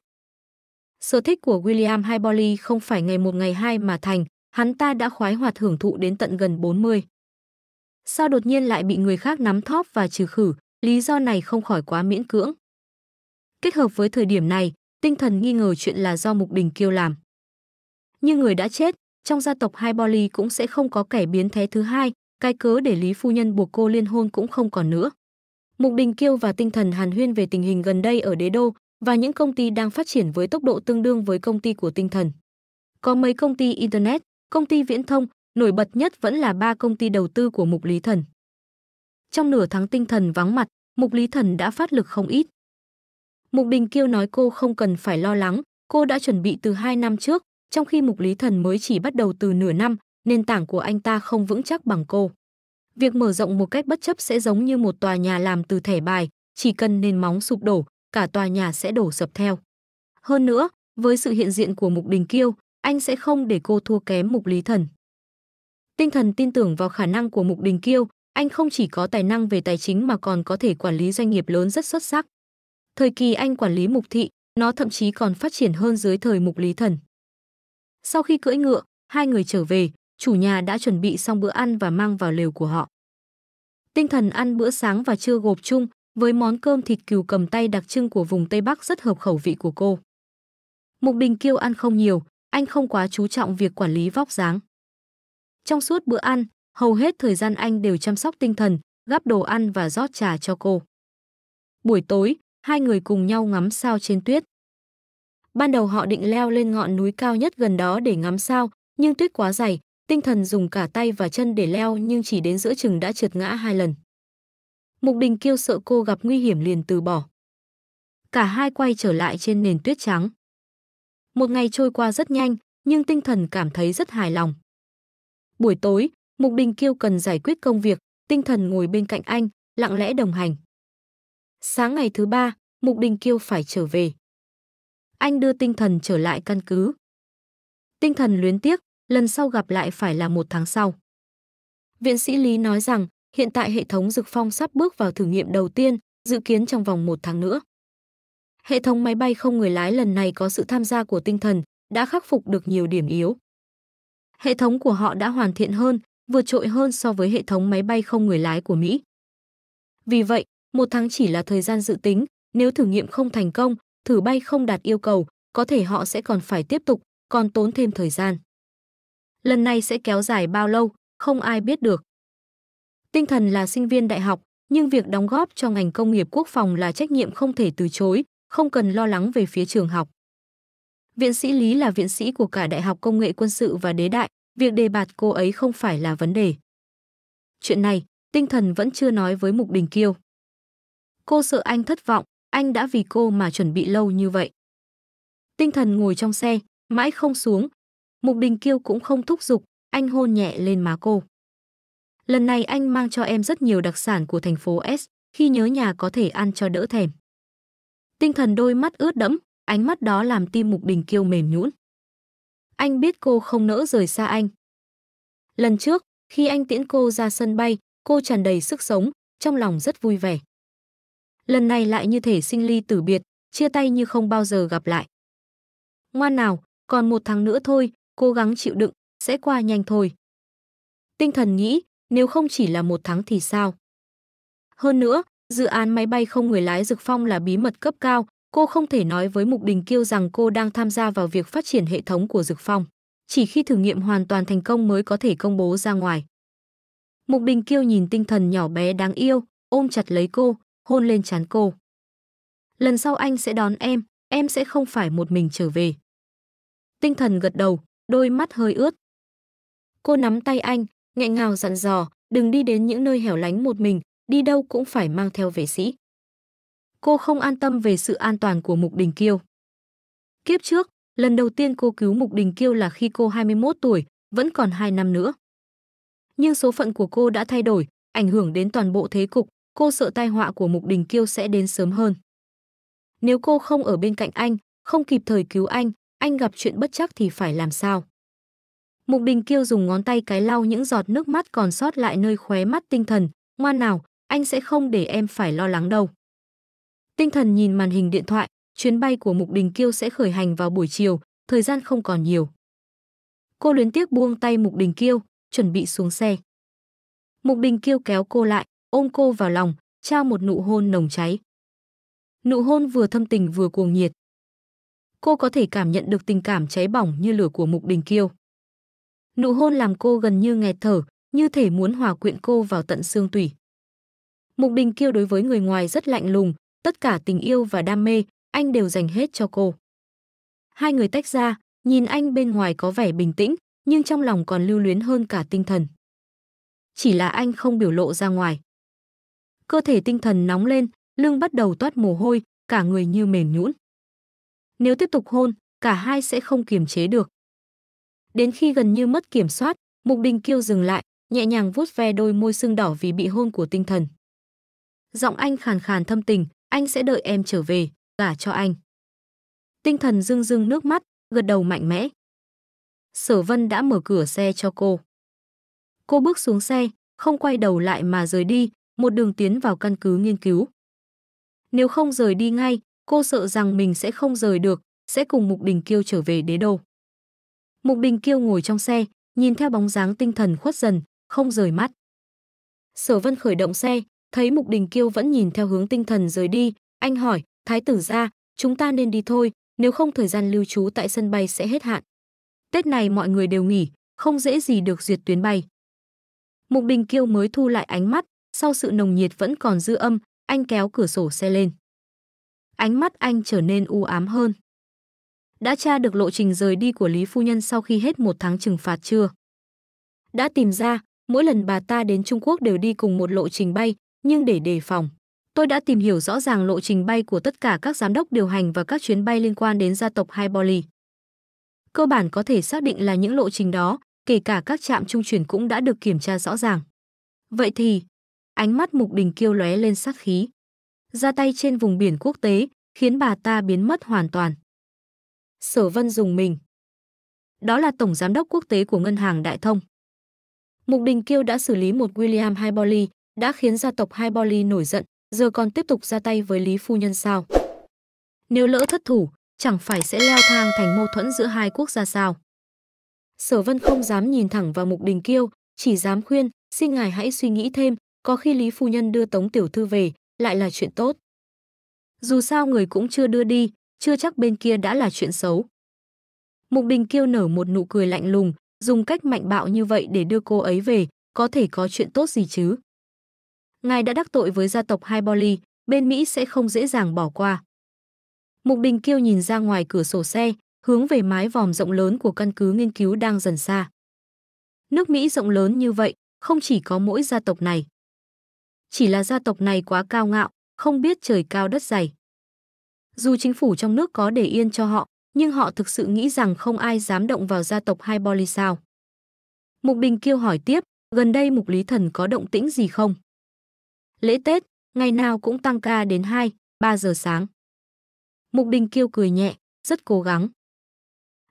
Sở thích của William Highbury không phải ngày một ngày hai mà thành, hắn ta đã khoái hoạt hưởng thụ đến tận gần 40. Sao đột nhiên lại bị người khác nắm thóp và trừ khử, lý do này không khỏi quá miễn cưỡng. Kết hợp với thời điểm này, tinh thần nghi ngờ chuyện là do Mục Đình Kiêu làm. nhưng người đã chết, trong gia tộc hai Boli cũng sẽ không có kẻ biến thế thứ hai, cái cớ để Lý Phu Nhân buộc cô liên hôn cũng không còn nữa. Mục Đình Kiêu và tinh thần Hàn Huyên về tình hình gần đây ở đế đô và những công ty đang phát triển với tốc độ tương đương với công ty của tinh thần. Có mấy công ty Internet, công ty viễn thông, nổi bật nhất vẫn là ba công ty đầu tư của Mục Lý Thần. Trong nửa tháng tinh thần vắng mặt, Mục Lý Thần đã phát lực không ít. Mục Đình Kiêu nói cô không cần phải lo lắng, cô đã chuẩn bị từ 2 năm trước, trong khi Mục Lý Thần mới chỉ bắt đầu từ nửa năm, nền tảng của anh ta không vững chắc bằng cô. Việc mở rộng một cách bất chấp sẽ giống như một tòa nhà làm từ thẻ bài, chỉ cần nền móng sụp đổ, cả tòa nhà sẽ đổ sập theo. Hơn nữa, với sự hiện diện của Mục Đình Kiêu, anh sẽ không để cô thua kém Mục Lý Thần. Tinh thần tin tưởng vào khả năng của Mục Đình Kiêu, anh không chỉ có tài năng về tài chính mà còn có thể quản lý doanh nghiệp lớn rất xuất sắc. Thời kỳ anh quản lý Mục Thị, nó thậm chí còn phát triển hơn dưới thời Mục Lý Thần. Sau khi cưỡi ngựa, hai người trở về, chủ nhà đã chuẩn bị xong bữa ăn và mang vào lều của họ. Tinh thần ăn bữa sáng và trưa gộp chung với món cơm thịt cừu cầm tay đặc trưng của vùng Tây Bắc rất hợp khẩu vị của cô. Mục Đình Kiêu ăn không nhiều, anh không quá chú trọng việc quản lý vóc dáng. Trong suốt bữa ăn, hầu hết thời gian anh đều chăm sóc tinh thần, gắp đồ ăn và rót trà cho cô. Buổi tối, hai người cùng nhau ngắm sao trên tuyết, Ban đầu họ định leo lên ngọn núi cao nhất gần đó để ngắm sao, nhưng tuyết quá dày, tinh thần dùng cả tay và chân để leo nhưng chỉ đến giữa chừng đã trượt ngã hai lần. Mục Đình kêu sợ cô gặp nguy hiểm liền từ bỏ. Cả hai quay trở lại trên nền tuyết trắng. Một ngày trôi qua rất nhanh, nhưng tinh thần cảm thấy rất hài lòng. Buổi tối, Mục Đình Kiêu cần giải quyết công việc, tinh thần ngồi bên cạnh anh, lặng lẽ đồng hành. Sáng ngày thứ ba, Mục Đình Kiêu phải trở về anh đưa tinh thần trở lại căn cứ. Tinh thần luyến tiếc, lần sau gặp lại phải là một tháng sau. Viện sĩ Lý nói rằng, hiện tại hệ thống dược phong sắp bước vào thử nghiệm đầu tiên, dự kiến trong vòng một tháng nữa. Hệ thống máy bay không người lái lần này có sự tham gia của tinh thần, đã khắc phục được nhiều điểm yếu. Hệ thống của họ đã hoàn thiện hơn, vượt trội hơn so với hệ thống máy bay không người lái của Mỹ. Vì vậy, một tháng chỉ là thời gian dự tính, nếu thử nghiệm không thành công, thử bay không đạt yêu cầu, có thể họ sẽ còn phải tiếp tục, còn tốn thêm thời gian. Lần này sẽ kéo dài bao lâu, không ai biết được. Tinh thần là sinh viên đại học, nhưng việc đóng góp cho ngành công nghiệp quốc phòng là trách nhiệm không thể từ chối, không cần lo lắng về phía trường học. Viện sĩ Lý là viện sĩ của cả Đại học Công nghệ Quân sự và Đế đại, việc đề bạt cô ấy không phải là vấn đề. Chuyện này, tinh thần vẫn chưa nói với Mục Đình Kiêu. Cô sợ anh thất vọng, anh đã vì cô mà chuẩn bị lâu như vậy. Tinh thần ngồi trong xe, mãi không xuống. Mục Đình Kiêu cũng không thúc giục, anh hôn nhẹ lên má cô. Lần này anh mang cho em rất nhiều đặc sản của thành phố S, khi nhớ nhà có thể ăn cho đỡ thèm. Tinh thần đôi mắt ướt đẫm, ánh mắt đó làm tim Mục Đình Kiêu mềm nhũn. Anh biết cô không nỡ rời xa anh. Lần trước, khi anh tiễn cô ra sân bay, cô tràn đầy sức sống, trong lòng rất vui vẻ lần này lại như thể sinh ly tử biệt, chia tay như không bao giờ gặp lại. Ngoan nào, còn một tháng nữa thôi, cố gắng chịu đựng, sẽ qua nhanh thôi. Tinh thần nghĩ, nếu không chỉ là một tháng thì sao? Hơn nữa, dự án máy bay không người lái Dực Phong là bí mật cấp cao, cô không thể nói với Mục Đình Kiêu rằng cô đang tham gia vào việc phát triển hệ thống của Dực Phong. Chỉ khi thử nghiệm hoàn toàn thành công mới có thể công bố ra ngoài. Mục Đình Kiêu nhìn tinh thần nhỏ bé đáng yêu, ôm chặt lấy cô, hôn lên trán cô. Lần sau anh sẽ đón em, em sẽ không phải một mình trở về. Tinh thần gật đầu, đôi mắt hơi ướt. Cô nắm tay anh, nghẹn ngào dặn dò, đừng đi đến những nơi hẻo lánh một mình, đi đâu cũng phải mang theo vệ sĩ. Cô không an tâm về sự an toàn của Mục Đình Kiêu. Kiếp trước, lần đầu tiên cô cứu Mục Đình Kiêu là khi cô 21 tuổi, vẫn còn 2 năm nữa. Nhưng số phận của cô đã thay đổi, ảnh hưởng đến toàn bộ thế cục, cô sợ tai họa của Mục Đình Kiêu sẽ đến sớm hơn. Nếu cô không ở bên cạnh anh, không kịp thời cứu anh, anh gặp chuyện bất chắc thì phải làm sao? Mục Đình Kiêu dùng ngón tay cái lau những giọt nước mắt còn sót lại nơi khóe mắt tinh thần. Ngoan nào, anh sẽ không để em phải lo lắng đâu. Tinh thần nhìn màn hình điện thoại, chuyến bay của Mục Đình Kiêu sẽ khởi hành vào buổi chiều, thời gian không còn nhiều. Cô luyến tiếc buông tay Mục Đình Kiêu, chuẩn bị xuống xe. Mục Đình Kiêu kéo cô lại, ôm cô vào lòng, trao một nụ hôn nồng cháy. Nụ hôn vừa thâm tình vừa cuồng nhiệt. Cô có thể cảm nhận được tình cảm cháy bỏng như lửa của Mục Đình Kiêu. Nụ hôn làm cô gần như nghẹt thở, như thể muốn hòa quyện cô vào tận xương tủy. Mục Đình Kiêu đối với người ngoài rất lạnh lùng, tất cả tình yêu và đam mê, anh đều dành hết cho cô. Hai người tách ra, nhìn anh bên ngoài có vẻ bình tĩnh, nhưng trong lòng còn lưu luyến hơn cả tinh thần. Chỉ là anh không biểu lộ ra ngoài cơ thể tinh thần nóng lên, lưng bắt đầu toát mồ hôi, cả người như mềm nhũn. Nếu tiếp tục hôn, cả hai sẽ không kiềm chế được. Đến khi gần như mất kiểm soát, Mục Đình Kiêu dừng lại, nhẹ nhàng vuốt ve đôi môi sưng đỏ vì bị hôn của tinh thần. Giọng anh khàn khàn thâm tình, anh sẽ đợi em trở về, gả cho anh. Tinh thần rưng rưng nước mắt, gật đầu mạnh mẽ. Sở Vân đã mở cửa xe cho cô. Cô bước xuống xe, không quay đầu lại mà rời đi, một đường tiến vào căn cứ nghiên cứu. Nếu không rời đi ngay, cô sợ rằng mình sẽ không rời được, sẽ cùng Mục Đình Kiêu trở về đế đô. Mục Đình Kiêu ngồi trong xe, nhìn theo bóng dáng tinh thần khuất dần, không rời mắt. Sở Vân khởi động xe, thấy Mục Đình Kiêu vẫn nhìn theo hướng tinh thần rời đi, anh hỏi, "Thái tử gia, chúng ta nên đi thôi, nếu không thời gian lưu trú tại sân bay sẽ hết hạn." Tết này mọi người đều nghỉ, không dễ gì được duyệt tuyến bay. Mục Đình Kiêu mới thu lại ánh mắt, sau sự nồng nhiệt vẫn còn dư âm, anh kéo cửa sổ xe lên. Ánh mắt anh trở nên u ám hơn. Đã tra được lộ trình rời đi của Lý Phu Nhân sau khi hết một tháng trừng phạt chưa? Đã tìm ra, mỗi lần bà ta đến Trung Quốc đều đi cùng một lộ trình bay, nhưng để đề phòng. Tôi đã tìm hiểu rõ ràng lộ trình bay của tất cả các giám đốc điều hành và các chuyến bay liên quan đến gia tộc Haiboli. Cơ bản có thể xác định là những lộ trình đó, kể cả các trạm trung chuyển cũng đã được kiểm tra rõ ràng. Vậy thì, ánh mắt Mục Đình Kiêu lóe lên sát khí. Ra tay trên vùng biển quốc tế, khiến bà ta biến mất hoàn toàn. Sở Vân dùng mình. Đó là tổng giám đốc quốc tế của ngân hàng Đại Thông. Mục Đình Kiêu đã xử lý một William Haiboli, đã khiến gia tộc Haiboli nổi giận, giờ còn tiếp tục ra tay với Lý phu nhân sao? Nếu lỡ thất thủ, chẳng phải sẽ leo thang thành mâu thuẫn giữa hai quốc gia sao? Sở Vân không dám nhìn thẳng vào Mục Đình Kiêu, chỉ dám khuyên, xin ngài hãy suy nghĩ thêm, có khi Lý Phu Nhân đưa Tống Tiểu Thư về, lại là chuyện tốt. Dù sao người cũng chưa đưa đi, chưa chắc bên kia đã là chuyện xấu. Mục Đình Kiêu nở một nụ cười lạnh lùng, dùng cách mạnh bạo như vậy để đưa cô ấy về, có thể có chuyện tốt gì chứ. Ngài đã đắc tội với gia tộc hai Haiboli, bên Mỹ sẽ không dễ dàng bỏ qua. Mục Đình Kiêu nhìn ra ngoài cửa sổ xe, hướng về mái vòm rộng lớn của căn cứ nghiên cứu đang dần xa. Nước Mỹ rộng lớn như vậy, không chỉ có mỗi gia tộc này chỉ là gia tộc này quá cao ngạo, không biết trời cao đất dày. Dù chính phủ trong nước có để yên cho họ, nhưng họ thực sự nghĩ rằng không ai dám động vào gia tộc hai Boli sao. Mục Bình Kiêu hỏi tiếp, gần đây Mục Lý Thần có động tĩnh gì không? Lễ Tết, ngày nào cũng tăng ca đến 2, 3 giờ sáng. Mục Đình Kiêu cười nhẹ, rất cố gắng.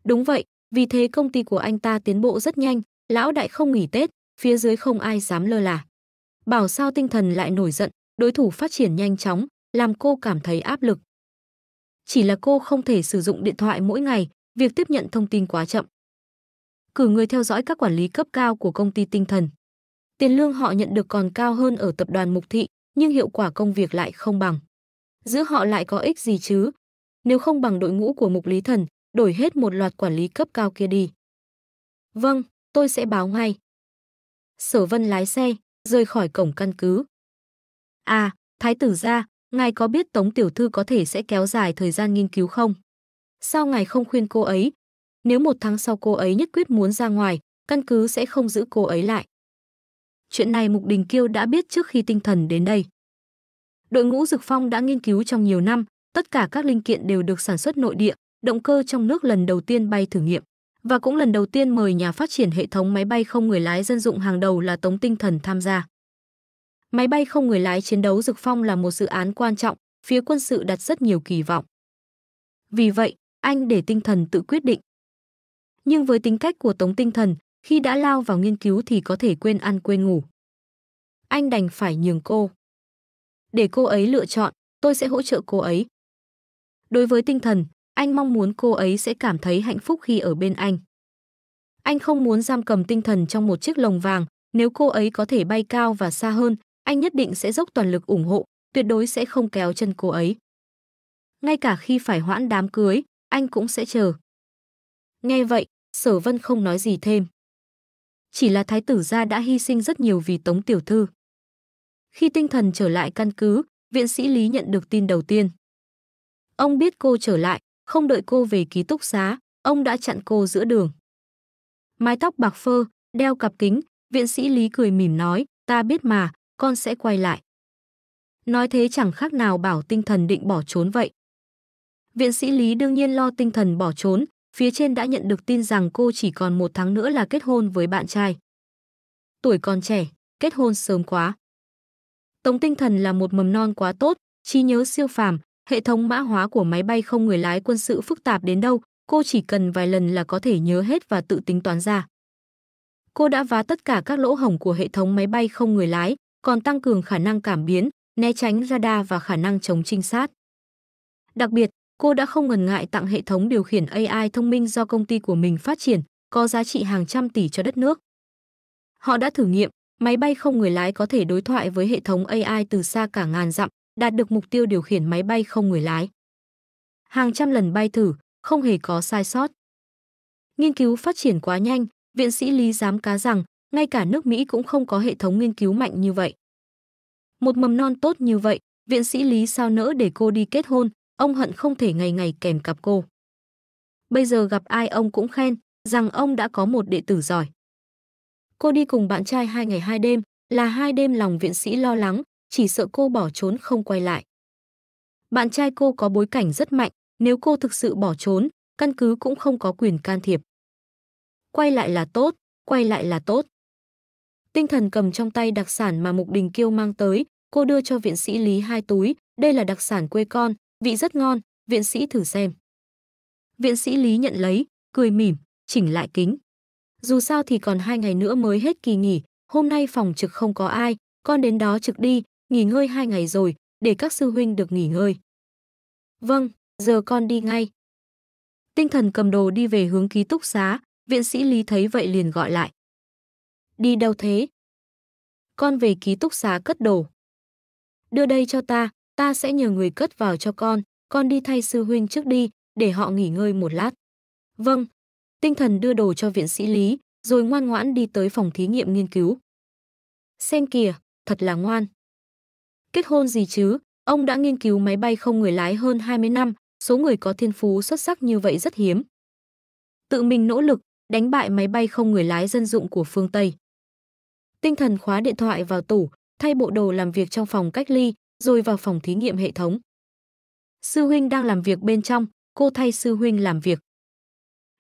Đúng vậy, vì thế công ty của anh ta tiến bộ rất nhanh, lão đại không nghỉ Tết, phía dưới không ai dám lơ là. Bảo sao tinh thần lại nổi giận, đối thủ phát triển nhanh chóng, làm cô cảm thấy áp lực. Chỉ là cô không thể sử dụng điện thoại mỗi ngày, việc tiếp nhận thông tin quá chậm. Cử người theo dõi các quản lý cấp cao của công ty tinh thần. Tiền lương họ nhận được còn cao hơn ở tập đoàn Mục Thị, nhưng hiệu quả công việc lại không bằng. Giữa họ lại có ích gì chứ? Nếu không bằng đội ngũ của Mục Lý Thần, đổi hết một loạt quản lý cấp cao kia đi. Vâng, tôi sẽ báo ngay. Sở Vân lái xe, rời khỏi cổng căn cứ. À, Thái tử ra, ngài có biết Tống Tiểu Thư có thể sẽ kéo dài thời gian nghiên cứu không? Sao ngài không khuyên cô ấy? Nếu một tháng sau cô ấy nhất quyết muốn ra ngoài, căn cứ sẽ không giữ cô ấy lại. Chuyện này Mục Đình Kiêu đã biết trước khi tinh thần đến đây. Đội ngũ Dực Phong đã nghiên cứu trong nhiều năm, tất cả các linh kiện đều được sản xuất nội địa, động cơ trong nước lần đầu tiên bay thử nghiệm và cũng lần đầu tiên mời nhà phát triển hệ thống máy bay không người lái dân dụng hàng đầu là Tống Tinh Thần tham gia. Máy bay không người lái chiến đấu Dực Phong là một dự án quan trọng, phía quân sự đặt rất nhiều kỳ vọng. Vì vậy, anh để Tinh Thần tự quyết định. Nhưng với tính cách của Tống Tinh Thần, khi đã lao vào nghiên cứu thì có thể quên ăn quên ngủ. Anh đành phải nhường cô. Để cô ấy lựa chọn, tôi sẽ hỗ trợ cô ấy. Đối với Tinh Thần, anh mong muốn cô ấy sẽ cảm thấy hạnh phúc khi ở bên anh. Anh không muốn giam cầm tinh thần trong một chiếc lồng vàng, nếu cô ấy có thể bay cao và xa hơn, anh nhất định sẽ dốc toàn lực ủng hộ, tuyệt đối sẽ không kéo chân cô ấy. Ngay cả khi phải hoãn đám cưới, anh cũng sẽ chờ. Nghe vậy, Sở Vân không nói gì thêm. Chỉ là thái tử gia đã hy sinh rất nhiều vì Tống tiểu thư. Khi tinh thần trở lại căn cứ, viện sĩ Lý nhận được tin đầu tiên. Ông biết cô trở lại, không đợi cô về ký túc xá, ông đã chặn cô giữa đường. Mái tóc bạc phơ, đeo cặp kính, viện sĩ Lý cười mỉm nói, ta biết mà, con sẽ quay lại. Nói thế chẳng khác nào bảo tinh thần định bỏ trốn vậy. Viện sĩ Lý đương nhiên lo tinh thần bỏ trốn, phía trên đã nhận được tin rằng cô chỉ còn một tháng nữa là kết hôn với bạn trai. Tuổi còn trẻ, kết hôn sớm quá. Tống tinh thần là một mầm non quá tốt, trí nhớ siêu phàm, Hệ thống mã hóa của máy bay không người lái quân sự phức tạp đến đâu, cô chỉ cần vài lần là có thể nhớ hết và tự tính toán ra. Cô đã vá tất cả các lỗ hổng của hệ thống máy bay không người lái, còn tăng cường khả năng cảm biến, né tránh radar và khả năng chống trinh sát. Đặc biệt, cô đã không ngần ngại tặng hệ thống điều khiển AI thông minh do công ty của mình phát triển, có giá trị hàng trăm tỷ cho đất nước. Họ đã thử nghiệm, máy bay không người lái có thể đối thoại với hệ thống AI từ xa cả ngàn dặm, đạt được mục tiêu điều khiển máy bay không người lái. Hàng trăm lần bay thử, không hề có sai sót. Nghiên cứu phát triển quá nhanh, viện sĩ Lý dám cá rằng ngay cả nước Mỹ cũng không có hệ thống nghiên cứu mạnh như vậy. Một mầm non tốt như vậy, viện sĩ Lý sao nỡ để cô đi kết hôn, ông hận không thể ngày ngày kèm cặp cô. Bây giờ gặp ai ông cũng khen rằng ông đã có một đệ tử giỏi. Cô đi cùng bạn trai hai ngày hai đêm, là hai đêm lòng viện sĩ lo lắng, chỉ sợ cô bỏ trốn không quay lại. Bạn trai cô có bối cảnh rất mạnh, nếu cô thực sự bỏ trốn, căn cứ cũng không có quyền can thiệp. Quay lại là tốt, quay lại là tốt. Tinh thần cầm trong tay đặc sản mà Mục Đình Kiêu mang tới, cô đưa cho viện sĩ Lý hai túi, đây là đặc sản quê con, vị rất ngon, viện sĩ thử xem. Viện sĩ Lý nhận lấy, cười mỉm, chỉnh lại kính. Dù sao thì còn hai ngày nữa mới hết kỳ nghỉ, hôm nay phòng trực không có ai, con đến đó trực đi, nghỉ ngơi hai ngày rồi, để các sư huynh được nghỉ ngơi. Vâng, giờ con đi ngay. Tinh thần cầm đồ đi về hướng ký túc xá, viện sĩ Lý thấy vậy liền gọi lại. Đi đâu thế? Con về ký túc xá cất đồ. Đưa đây cho ta, ta sẽ nhờ người cất vào cho con, con đi thay sư huynh trước đi, để họ nghỉ ngơi một lát. Vâng, tinh thần đưa đồ cho viện sĩ Lý, rồi ngoan ngoãn đi tới phòng thí nghiệm nghiên cứu. Xem kìa, thật là ngoan. Kết hôn gì chứ, ông đã nghiên cứu máy bay không người lái hơn 20 năm, số người có thiên phú xuất sắc như vậy rất hiếm. Tự mình nỗ lực, đánh bại máy bay không người lái dân dụng của phương Tây. Tinh thần khóa điện thoại vào tủ, thay bộ đồ làm việc trong phòng cách ly, rồi vào phòng thí nghiệm hệ thống. Sư huynh đang làm việc bên trong, cô thay sư huynh làm việc.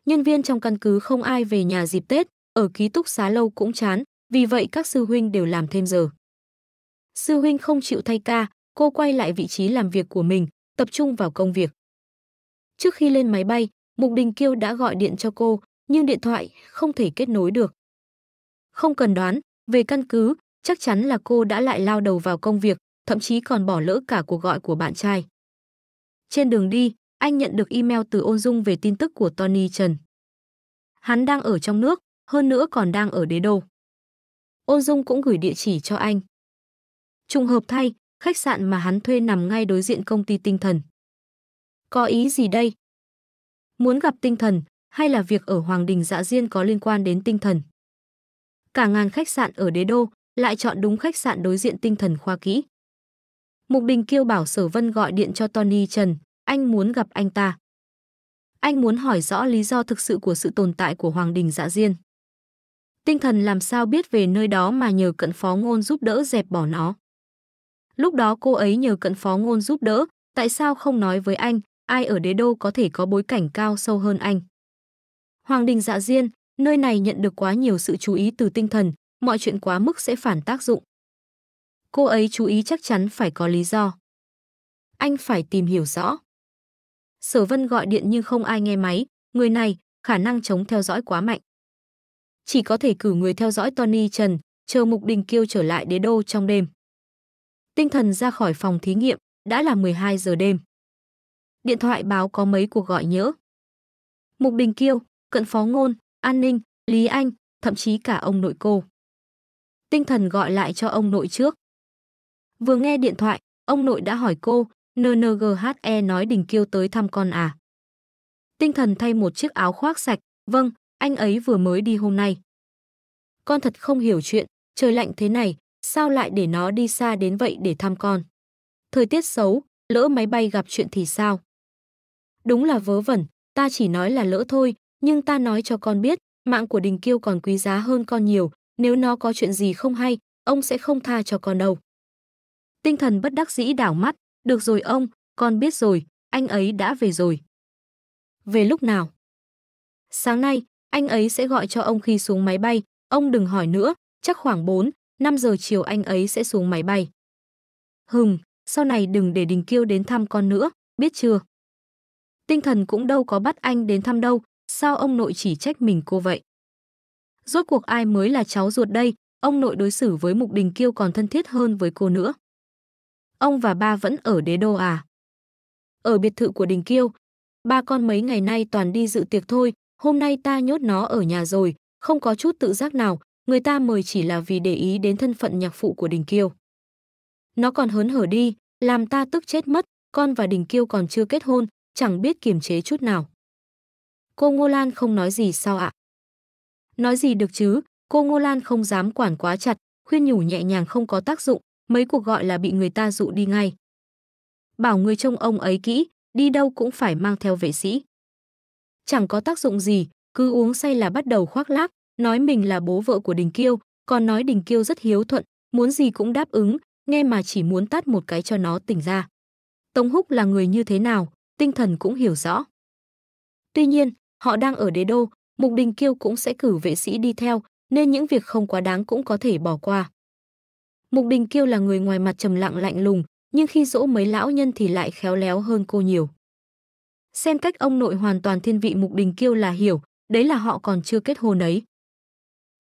Nhân viên trong căn cứ không ai về nhà dịp Tết, ở ký túc xá lâu cũng chán, vì vậy các sư huynh đều làm thêm giờ. Sư huynh không chịu thay ca, cô quay lại vị trí làm việc của mình, tập trung vào công việc. Trước khi lên máy bay, Mục Đình Kiêu đã gọi điện cho cô, nhưng điện thoại không thể kết nối được. Không cần đoán, về căn cứ, chắc chắn là cô đã lại lao đầu vào công việc, thậm chí còn bỏ lỡ cả cuộc gọi của bạn trai. Trên đường đi, anh nhận được email từ Ôn Dung về tin tức của Tony Trần. Hắn đang ở trong nước, hơn nữa còn đang ở đế đô. Ôn Dung cũng gửi địa chỉ cho anh. Trùng hợp thay, khách sạn mà hắn thuê nằm ngay đối diện công ty tinh thần. Có ý gì đây? Muốn gặp tinh thần, hay là việc ở Hoàng Đình Dạ Diên có liên quan đến tinh thần? Cả ngàn khách sạn ở đế đô, lại chọn đúng khách sạn đối diện tinh thần khoa kỹ. Mục Đình Kiêu bảo Sở Vân gọi điện cho Tony Trần, anh muốn gặp anh ta. Anh muốn hỏi rõ lý do thực sự của sự tồn tại của Hoàng Đình Dạ Diên. Tinh thần làm sao biết về nơi đó mà nhờ cận phó ngôn giúp đỡ dẹp bỏ nó. Lúc đó cô ấy nhờ cận phó ngôn giúp đỡ, tại sao không nói với anh, ai ở đế đô có thể có bối cảnh cao sâu hơn anh. Hoàng đình dạ diên, nơi này nhận được quá nhiều sự chú ý từ tinh thần, mọi chuyện quá mức sẽ phản tác dụng. Cô ấy chú ý chắc chắn phải có lý do. Anh phải tìm hiểu rõ. Sở Vân gọi điện nhưng không ai nghe máy, người này khả năng chống theo dõi quá mạnh. Chỉ có thể cử người theo dõi Tony Trần, chờ Mục Đình Kiêu trở lại đế đô trong đêm tinh thần ra khỏi phòng thí nghiệm, đã là 12 giờ đêm. Điện thoại báo có mấy cuộc gọi nhớ. Mục Bình Kiêu, Cận Phó Ngôn, An Ninh, Lý Anh, thậm chí cả ông nội cô. Tinh thần gọi lại cho ông nội trước. Vừa nghe điện thoại, ông nội đã hỏi cô, NNGHE nói Đình Kiêu tới thăm con à. Tinh thần thay một chiếc áo khoác sạch, vâng, anh ấy vừa mới đi hôm nay. Con thật không hiểu chuyện, trời lạnh thế này, sao lại để nó đi xa đến vậy để thăm con? Thời tiết xấu, lỡ máy bay gặp chuyện thì sao? Đúng là vớ vẩn, ta chỉ nói là lỡ thôi, nhưng ta nói cho con biết, mạng của Đình Kiêu còn quý giá hơn con nhiều, nếu nó có chuyện gì không hay, ông sẽ không tha cho con đâu. Tinh thần bất đắc dĩ đảo mắt, được rồi ông, con biết rồi, anh ấy đã về rồi. Về lúc nào? Sáng nay, anh ấy sẽ gọi cho ông khi xuống máy bay, ông đừng hỏi nữa, chắc khoảng 4, 5 giờ chiều anh ấy sẽ xuống máy bay. Hừm, sau này đừng để Đình Kiêu đến thăm con nữa, biết chưa? Tinh thần cũng đâu có bắt anh đến thăm đâu, sao ông nội chỉ trách mình cô vậy? Rốt cuộc ai mới là cháu ruột đây, ông nội đối xử với Mục Đình Kiêu còn thân thiết hơn với cô nữa. Ông và ba vẫn ở đế đô à? Ở biệt thự của Đình Kiêu, ba con mấy ngày nay toàn đi dự tiệc thôi, hôm nay ta nhốt nó ở nhà rồi, không có chút tự giác nào, người ta mời chỉ là vì để ý đến thân phận nhạc phụ của Đình Kiêu. Nó còn hớn hở đi, làm ta tức chết mất, con và Đình Kiêu còn chưa kết hôn, chẳng biết kiềm chế chút nào. Cô Ngô Lan không nói gì sao ạ? Nói gì được chứ, cô Ngô Lan không dám quản quá chặt, khuyên nhủ nhẹ nhàng không có tác dụng, mấy cuộc gọi là bị người ta dụ đi ngay. Bảo người trông ông ấy kỹ, đi đâu cũng phải mang theo vệ sĩ. Chẳng có tác dụng gì, cứ uống say là bắt đầu khoác lác, nói mình là bố vợ của Đình Kiêu, còn nói Đình Kiêu rất hiếu thuận, muốn gì cũng đáp ứng, nghe mà chỉ muốn tát một cái cho nó tỉnh ra. Tống Húc là người như thế nào, tinh thần cũng hiểu rõ. Tuy nhiên, họ đang ở đế đô, Mục Đình Kiêu cũng sẽ cử vệ sĩ đi theo, nên những việc không quá đáng cũng có thể bỏ qua. Mục Đình Kiêu là người ngoài mặt trầm lặng lạnh lùng, nhưng khi dỗ mấy lão nhân thì lại khéo léo hơn cô nhiều. Xem cách ông nội hoàn toàn thiên vị Mục Đình Kiêu là hiểu, đấy là họ còn chưa kết hôn ấy.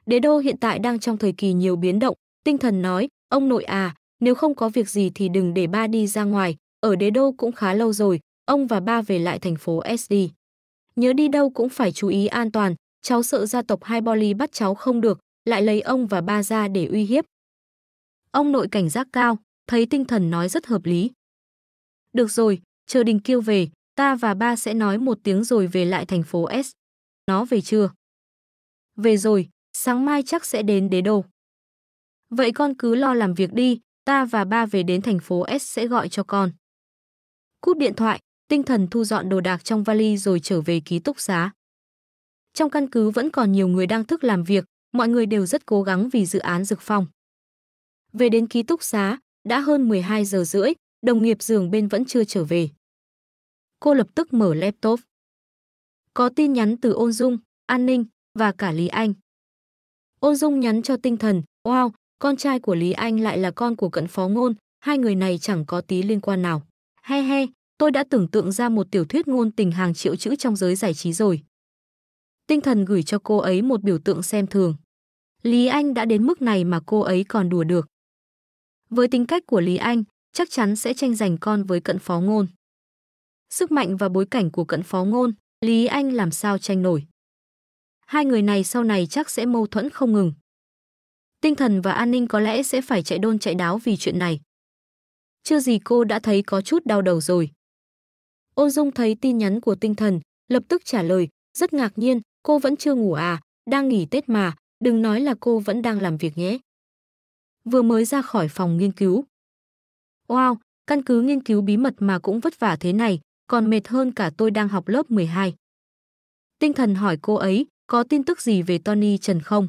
Đế đô hiện tại đang trong thời kỳ nhiều biến động, tinh thần nói, ông nội à, nếu không có việc gì thì đừng để ba đi ra ngoài, ở đế đô cũng khá lâu rồi, ông và ba về lại thành phố SD. Nhớ đi đâu cũng phải chú ý an toàn, cháu sợ gia tộc hai Boli bắt cháu không được, lại lấy ông và ba ra để uy hiếp. Ông nội cảnh giác cao, thấy tinh thần nói rất hợp lý. Được rồi, chờ Đình kêu về, ta và ba sẽ nói một tiếng rồi về lại thành phố S. Nó về chưa? Về rồi, sáng mai chắc sẽ đến đế đô. Vậy con cứ lo làm việc đi, ta và ba về đến thành phố S sẽ gọi cho con. Cúp điện thoại, tinh thần thu dọn đồ đạc trong vali rồi trở về ký túc xá. Trong căn cứ vẫn còn nhiều người đang thức làm việc, mọi người đều rất cố gắng vì dự án dược phong. Về đến ký túc xá, đã hơn 12 giờ rưỡi, đồng nghiệp giường bên vẫn chưa trở về. Cô lập tức mở laptop. Có tin nhắn từ Ôn Dung, An Ninh và cả Lý Anh. Ôn Dung nhắn cho tinh thần, wow, con trai của Lý Anh lại là con của cận phó ngôn, hai người này chẳng có tí liên quan nào. He he, tôi đã tưởng tượng ra một tiểu thuyết ngôn tình hàng triệu chữ trong giới giải trí rồi. Tinh thần gửi cho cô ấy một biểu tượng xem thường. Lý Anh đã đến mức này mà cô ấy còn đùa được. Với tính cách của Lý Anh, chắc chắn sẽ tranh giành con với cận phó ngôn. Sức mạnh và bối cảnh của cận phó ngôn, Lý Anh làm sao tranh nổi hai người này sau này chắc sẽ mâu thuẫn không ngừng. Tinh thần và an ninh có lẽ sẽ phải chạy đôn chạy đáo vì chuyện này. Chưa gì cô đã thấy có chút đau đầu rồi. Ôn Dung thấy tin nhắn của tinh thần, lập tức trả lời, rất ngạc nhiên, cô vẫn chưa ngủ à, đang nghỉ Tết mà, đừng nói là cô vẫn đang làm việc nhé. Vừa mới ra khỏi phòng nghiên cứu. Wow, căn cứ nghiên cứu bí mật mà cũng vất vả thế này, còn mệt hơn cả tôi đang học lớp 12. Tinh thần hỏi cô ấy, có tin tức gì về Tony Trần không?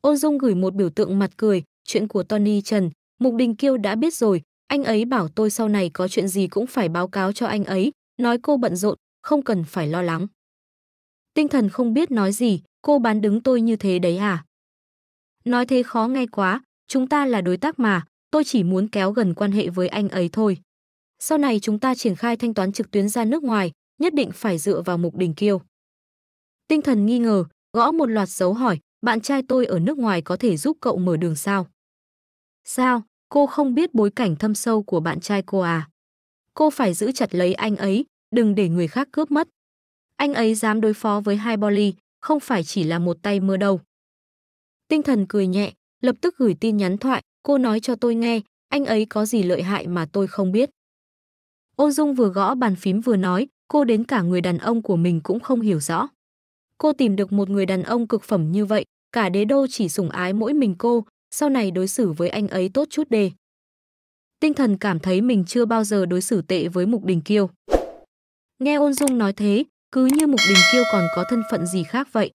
Ôn Dung gửi một biểu tượng mặt cười, chuyện của Tony Trần, Mục Đình Kiêu đã biết rồi, anh ấy bảo tôi sau này có chuyện gì cũng phải báo cáo cho anh ấy, nói cô bận rộn, không cần phải lo lắng. Tinh thần không biết nói gì, cô bán đứng tôi như thế đấy à? Nói thế khó nghe quá, chúng ta là đối tác mà, tôi chỉ muốn kéo gần quan hệ với anh ấy thôi. Sau này chúng ta triển khai thanh toán trực tuyến ra nước ngoài, nhất định phải dựa vào Mục Đình Kiêu. Tinh thần nghi ngờ, gõ một loạt dấu hỏi, bạn trai tôi ở nước ngoài có thể giúp cậu mở đường sao? Sao, cô không biết bối cảnh thâm sâu của bạn trai cô à? Cô phải giữ chặt lấy anh ấy, đừng để người khác cướp mất. Anh ấy dám đối phó với hai Bolly, không phải chỉ là một tay mưa đâu. Tinh thần cười nhẹ, lập tức gửi tin nhắn thoại, cô nói cho tôi nghe, anh ấy có gì lợi hại mà tôi không biết. Ôn Dung vừa gõ bàn phím vừa nói, cô đến cả người đàn ông của mình cũng không hiểu rõ cô tìm được một người đàn ông cực phẩm như vậy, cả đế đô chỉ sủng ái mỗi mình cô, sau này đối xử với anh ấy tốt chút đề. Tinh thần cảm thấy mình chưa bao giờ đối xử tệ với Mục Đình Kiêu. Nghe Ôn Dung nói thế, cứ như Mục Đình Kiêu còn có thân phận gì khác vậy.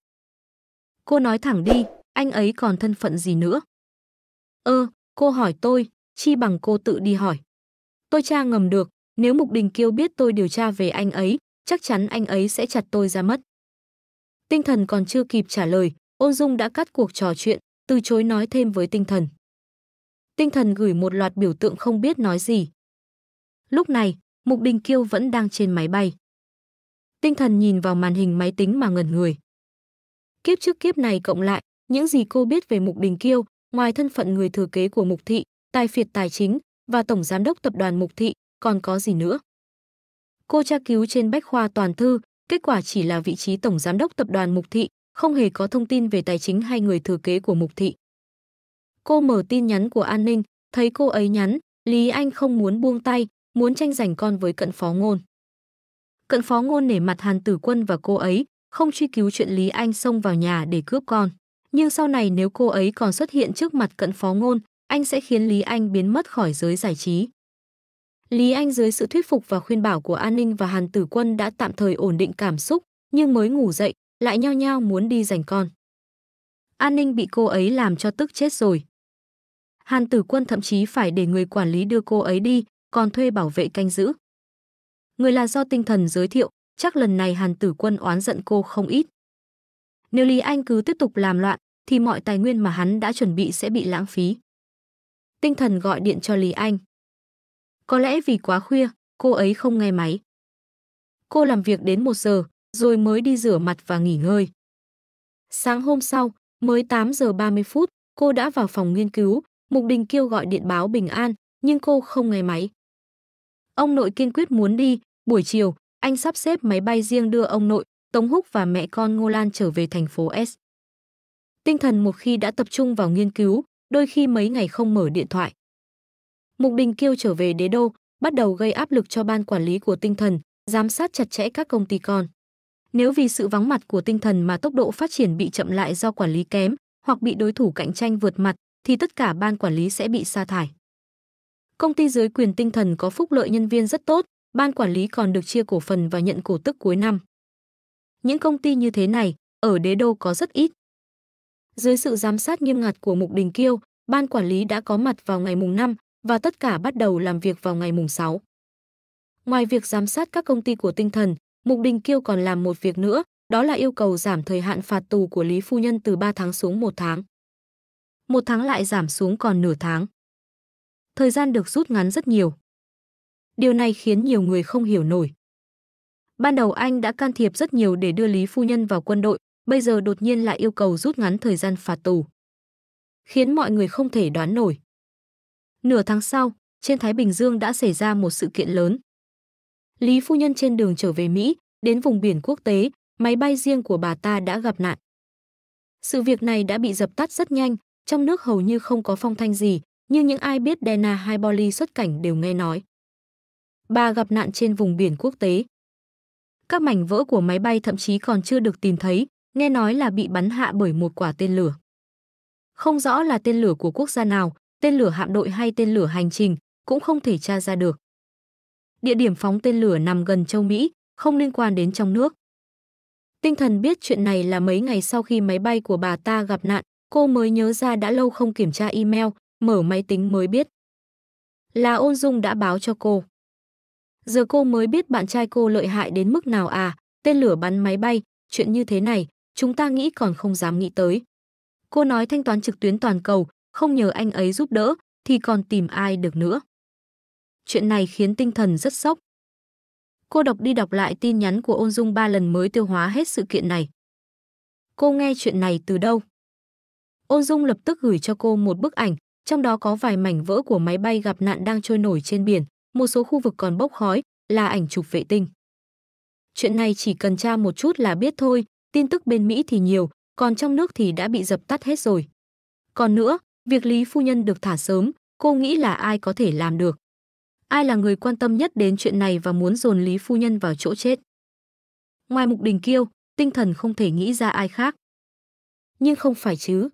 Cô nói thẳng đi, anh ấy còn thân phận gì nữa? Ơ, ờ, cô hỏi tôi, chi bằng cô tự đi hỏi. Tôi tra ngầm được, nếu Mục Đình Kiêu biết tôi điều tra về anh ấy, chắc chắn anh ấy sẽ chặt tôi ra mất. Tinh thần còn chưa kịp trả lời, Ôn Dung đã cắt cuộc trò chuyện, từ chối nói thêm với tinh thần. Tinh thần gửi một loạt biểu tượng không biết nói gì. Lúc này, Mục Đình Kiêu vẫn đang trên máy bay. Tinh thần nhìn vào màn hình máy tính mà ngẩn người. Kiếp trước kiếp này cộng lại, những gì cô biết về Mục Đình Kiêu, ngoài thân phận người thừa kế của Mục Thị, tài phiệt tài chính và tổng giám đốc tập đoàn Mục Thị, còn có gì nữa? Cô tra cứu trên bách khoa toàn thư, kết quả chỉ là vị trí tổng giám đốc tập đoàn Mục Thị, không hề có thông tin về tài chính hay người thừa kế của Mục Thị. Cô mở tin nhắn của An Ninh, thấy cô ấy nhắn, Lý Anh không muốn buông tay, muốn tranh giành con với cận phó ngôn. Cận phó ngôn nể mặt Hàn Tử Quân và cô ấy, không truy cứu chuyện Lý Anh xông vào nhà để cướp con. Nhưng sau này nếu cô ấy còn xuất hiện trước mặt cận phó ngôn, anh sẽ khiến Lý Anh biến mất khỏi giới giải trí. Lý Anh dưới sự thuyết phục và khuyên bảo của An Ninh và Hàn Tử Quân đã tạm thời ổn định cảm xúc, nhưng mới ngủ dậy, lại nhao nhao muốn đi giành con. An Ninh bị cô ấy làm cho tức chết rồi. Hàn Tử Quân thậm chí phải để người quản lý đưa cô ấy đi, còn thuê bảo vệ canh giữ. Người là do tinh thần giới thiệu, chắc lần này Hàn Tử Quân oán giận cô không ít. Nếu Lý Anh cứ tiếp tục làm loạn, thì mọi tài nguyên mà hắn đã chuẩn bị sẽ bị lãng phí. Tinh thần gọi điện cho Lý Anh. Có lẽ vì quá khuya, cô ấy không nghe máy. Cô làm việc đến một giờ, rồi mới đi rửa mặt và nghỉ ngơi. Sáng hôm sau, mới 8 giờ 30 phút, cô đã vào phòng nghiên cứu, Mục Đình Kiêu gọi điện báo bình an, nhưng cô không nghe máy. Ông nội kiên quyết muốn đi, buổi chiều, anh sắp xếp máy bay riêng đưa ông nội, Tống Húc và mẹ con Ngô Lan trở về thành phố S. Tinh thần một khi đã tập trung vào nghiên cứu, đôi khi mấy ngày không mở điện thoại. Mục Đình Kiêu trở về đế đô, bắt đầu gây áp lực cho ban quản lý của tinh thần, giám sát chặt chẽ các công ty con. Nếu vì sự vắng mặt của tinh thần mà tốc độ phát triển bị chậm lại do quản lý kém hoặc bị đối thủ cạnh tranh vượt mặt thì tất cả ban quản lý sẽ bị sa thải. Công ty dưới quyền tinh thần có phúc lợi nhân viên rất tốt, ban quản lý còn được chia cổ phần và nhận cổ tức cuối năm. Những công ty như thế này ở đế đô có rất ít. Dưới sự giám sát nghiêm ngặt của Mục Đình Kiêu, ban quản lý đã có mặt vào ngày mùng 5, và tất cả bắt đầu làm việc vào ngày mùng 6. Ngoài việc giám sát các công ty của tinh thần, Mục Đình Kiêu còn làm một việc nữa, đó là yêu cầu giảm thời hạn phạt tù của Lý Phu Nhân từ 3 tháng xuống 1 tháng. Một tháng lại giảm xuống còn nửa tháng. Thời gian được rút ngắn rất nhiều. Điều này khiến nhiều người không hiểu nổi. Ban đầu anh đã can thiệp rất nhiều để đưa Lý Phu Nhân vào quân đội, bây giờ đột nhiên lại yêu cầu rút ngắn thời gian phạt tù. Khiến mọi người không thể đoán nổi. Nửa tháng sau, trên Thái Bình Dương đã xảy ra một sự kiện lớn. Lý Phu Nhân trên đường trở về Mỹ, đến vùng biển quốc tế, máy bay riêng của bà ta đã gặp nạn. Sự việc này đã bị dập tắt rất nhanh, trong nước hầu như không có phong thanh gì, nhưng những ai biết Dana Haiboli xuất cảnh đều nghe nói. Bà gặp nạn trên vùng biển quốc tế. Các mảnh vỡ của máy bay thậm chí còn chưa được tìm thấy, nghe nói là bị bắn hạ bởi một quả tên lửa. Không rõ là tên lửa của quốc gia nào, tên lửa hạm đội hay tên lửa hành trình cũng không thể tra ra được. Địa điểm phóng tên lửa nằm gần châu Mỹ, không liên quan đến trong nước. Tinh thần biết chuyện này là mấy ngày sau khi máy bay của bà ta gặp nạn, cô mới nhớ ra đã lâu không kiểm tra email, mở máy tính mới biết. Là ôn dung đã báo cho cô. Giờ cô mới biết bạn trai cô lợi hại đến mức nào à, tên lửa bắn máy bay, chuyện như thế này, chúng ta nghĩ còn không dám nghĩ tới. Cô nói thanh toán trực tuyến toàn cầu, không nhờ anh ấy giúp đỡ thì còn tìm ai được nữa. Chuyện này khiến tinh thần rất sốc. Cô đọc đi đọc lại tin nhắn của Ôn Dung ba lần mới tiêu hóa hết sự kiện này. Cô nghe chuyện này từ đâu? Ôn Dung lập tức gửi cho cô một bức ảnh, trong đó có vài mảnh vỡ của máy bay gặp nạn đang trôi nổi trên biển, một số khu vực còn bốc khói, là ảnh chụp vệ tinh. Chuyện này chỉ cần tra một chút là biết thôi, tin tức bên Mỹ thì nhiều, còn trong nước thì đã bị dập tắt hết rồi. Còn nữa, Việc Lý Phu Nhân được thả sớm, cô nghĩ là ai có thể làm được. Ai là người quan tâm nhất đến chuyện này và muốn dồn Lý Phu Nhân vào chỗ chết. Ngoài mục đình kiêu, tinh thần không thể nghĩ ra ai khác. Nhưng không phải chứ.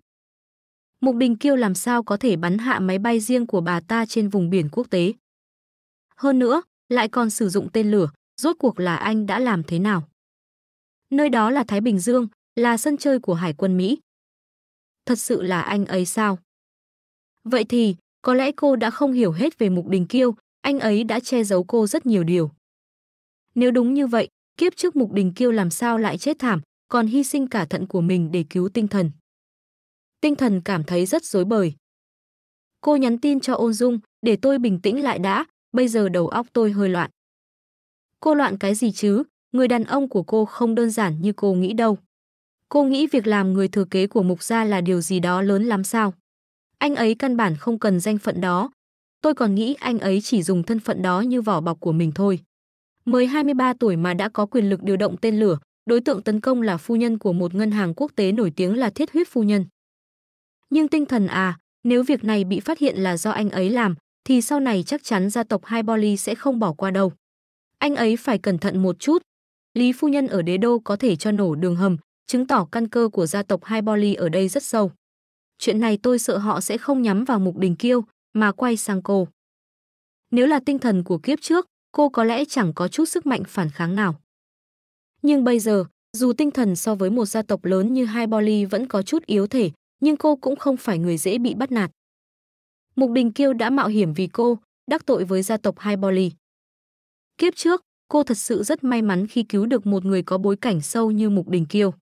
Mục đình kiêu làm sao có thể bắn hạ máy bay riêng của bà ta trên vùng biển quốc tế. Hơn nữa, lại còn sử dụng tên lửa, rốt cuộc là anh đã làm thế nào? Nơi đó là Thái Bình Dương, là sân chơi của Hải quân Mỹ. Thật sự là anh ấy sao? Vậy thì, có lẽ cô đã không hiểu hết về Mục Đình Kiêu, anh ấy đã che giấu cô rất nhiều điều. Nếu đúng như vậy, kiếp trước Mục Đình Kiêu làm sao lại chết thảm, còn hy sinh cả thận của mình để cứu tinh thần. Tinh thần cảm thấy rất rối bời. Cô nhắn tin cho Ôn Dung, để tôi bình tĩnh lại đã, bây giờ đầu óc tôi hơi loạn. Cô loạn cái gì chứ, người đàn ông của cô không đơn giản như cô nghĩ đâu. Cô nghĩ việc làm người thừa kế của Mục gia là điều gì đó lớn lắm sao? Anh ấy căn bản không cần danh phận đó. Tôi còn nghĩ anh ấy chỉ dùng thân phận đó như vỏ bọc của mình thôi. Mới 23 tuổi mà đã có quyền lực điều động tên lửa, đối tượng tấn công là phu nhân của một ngân hàng quốc tế nổi tiếng là thiết huyết phu nhân. Nhưng tinh thần à, nếu việc này bị phát hiện là do anh ấy làm, thì sau này chắc chắn gia tộc Hai Boli sẽ không bỏ qua đâu. Anh ấy phải cẩn thận một chút. Lý phu nhân ở đế đô có thể cho nổ đường hầm, chứng tỏ căn cơ của gia tộc Hai Boli ở đây rất sâu chuyện này tôi sợ họ sẽ không nhắm vào Mục Đình Kiêu, mà quay sang cô. Nếu là tinh thần của kiếp trước, cô có lẽ chẳng có chút sức mạnh phản kháng nào. Nhưng bây giờ, dù tinh thần so với một gia tộc lớn như hai Boli vẫn có chút yếu thể, nhưng cô cũng không phải người dễ bị bắt nạt. Mục Đình Kiêu đã mạo hiểm vì cô, đắc tội với gia tộc hai Boli. Kiếp trước, cô thật sự rất may mắn khi cứu được một người có bối cảnh sâu như Mục Đình Kiêu.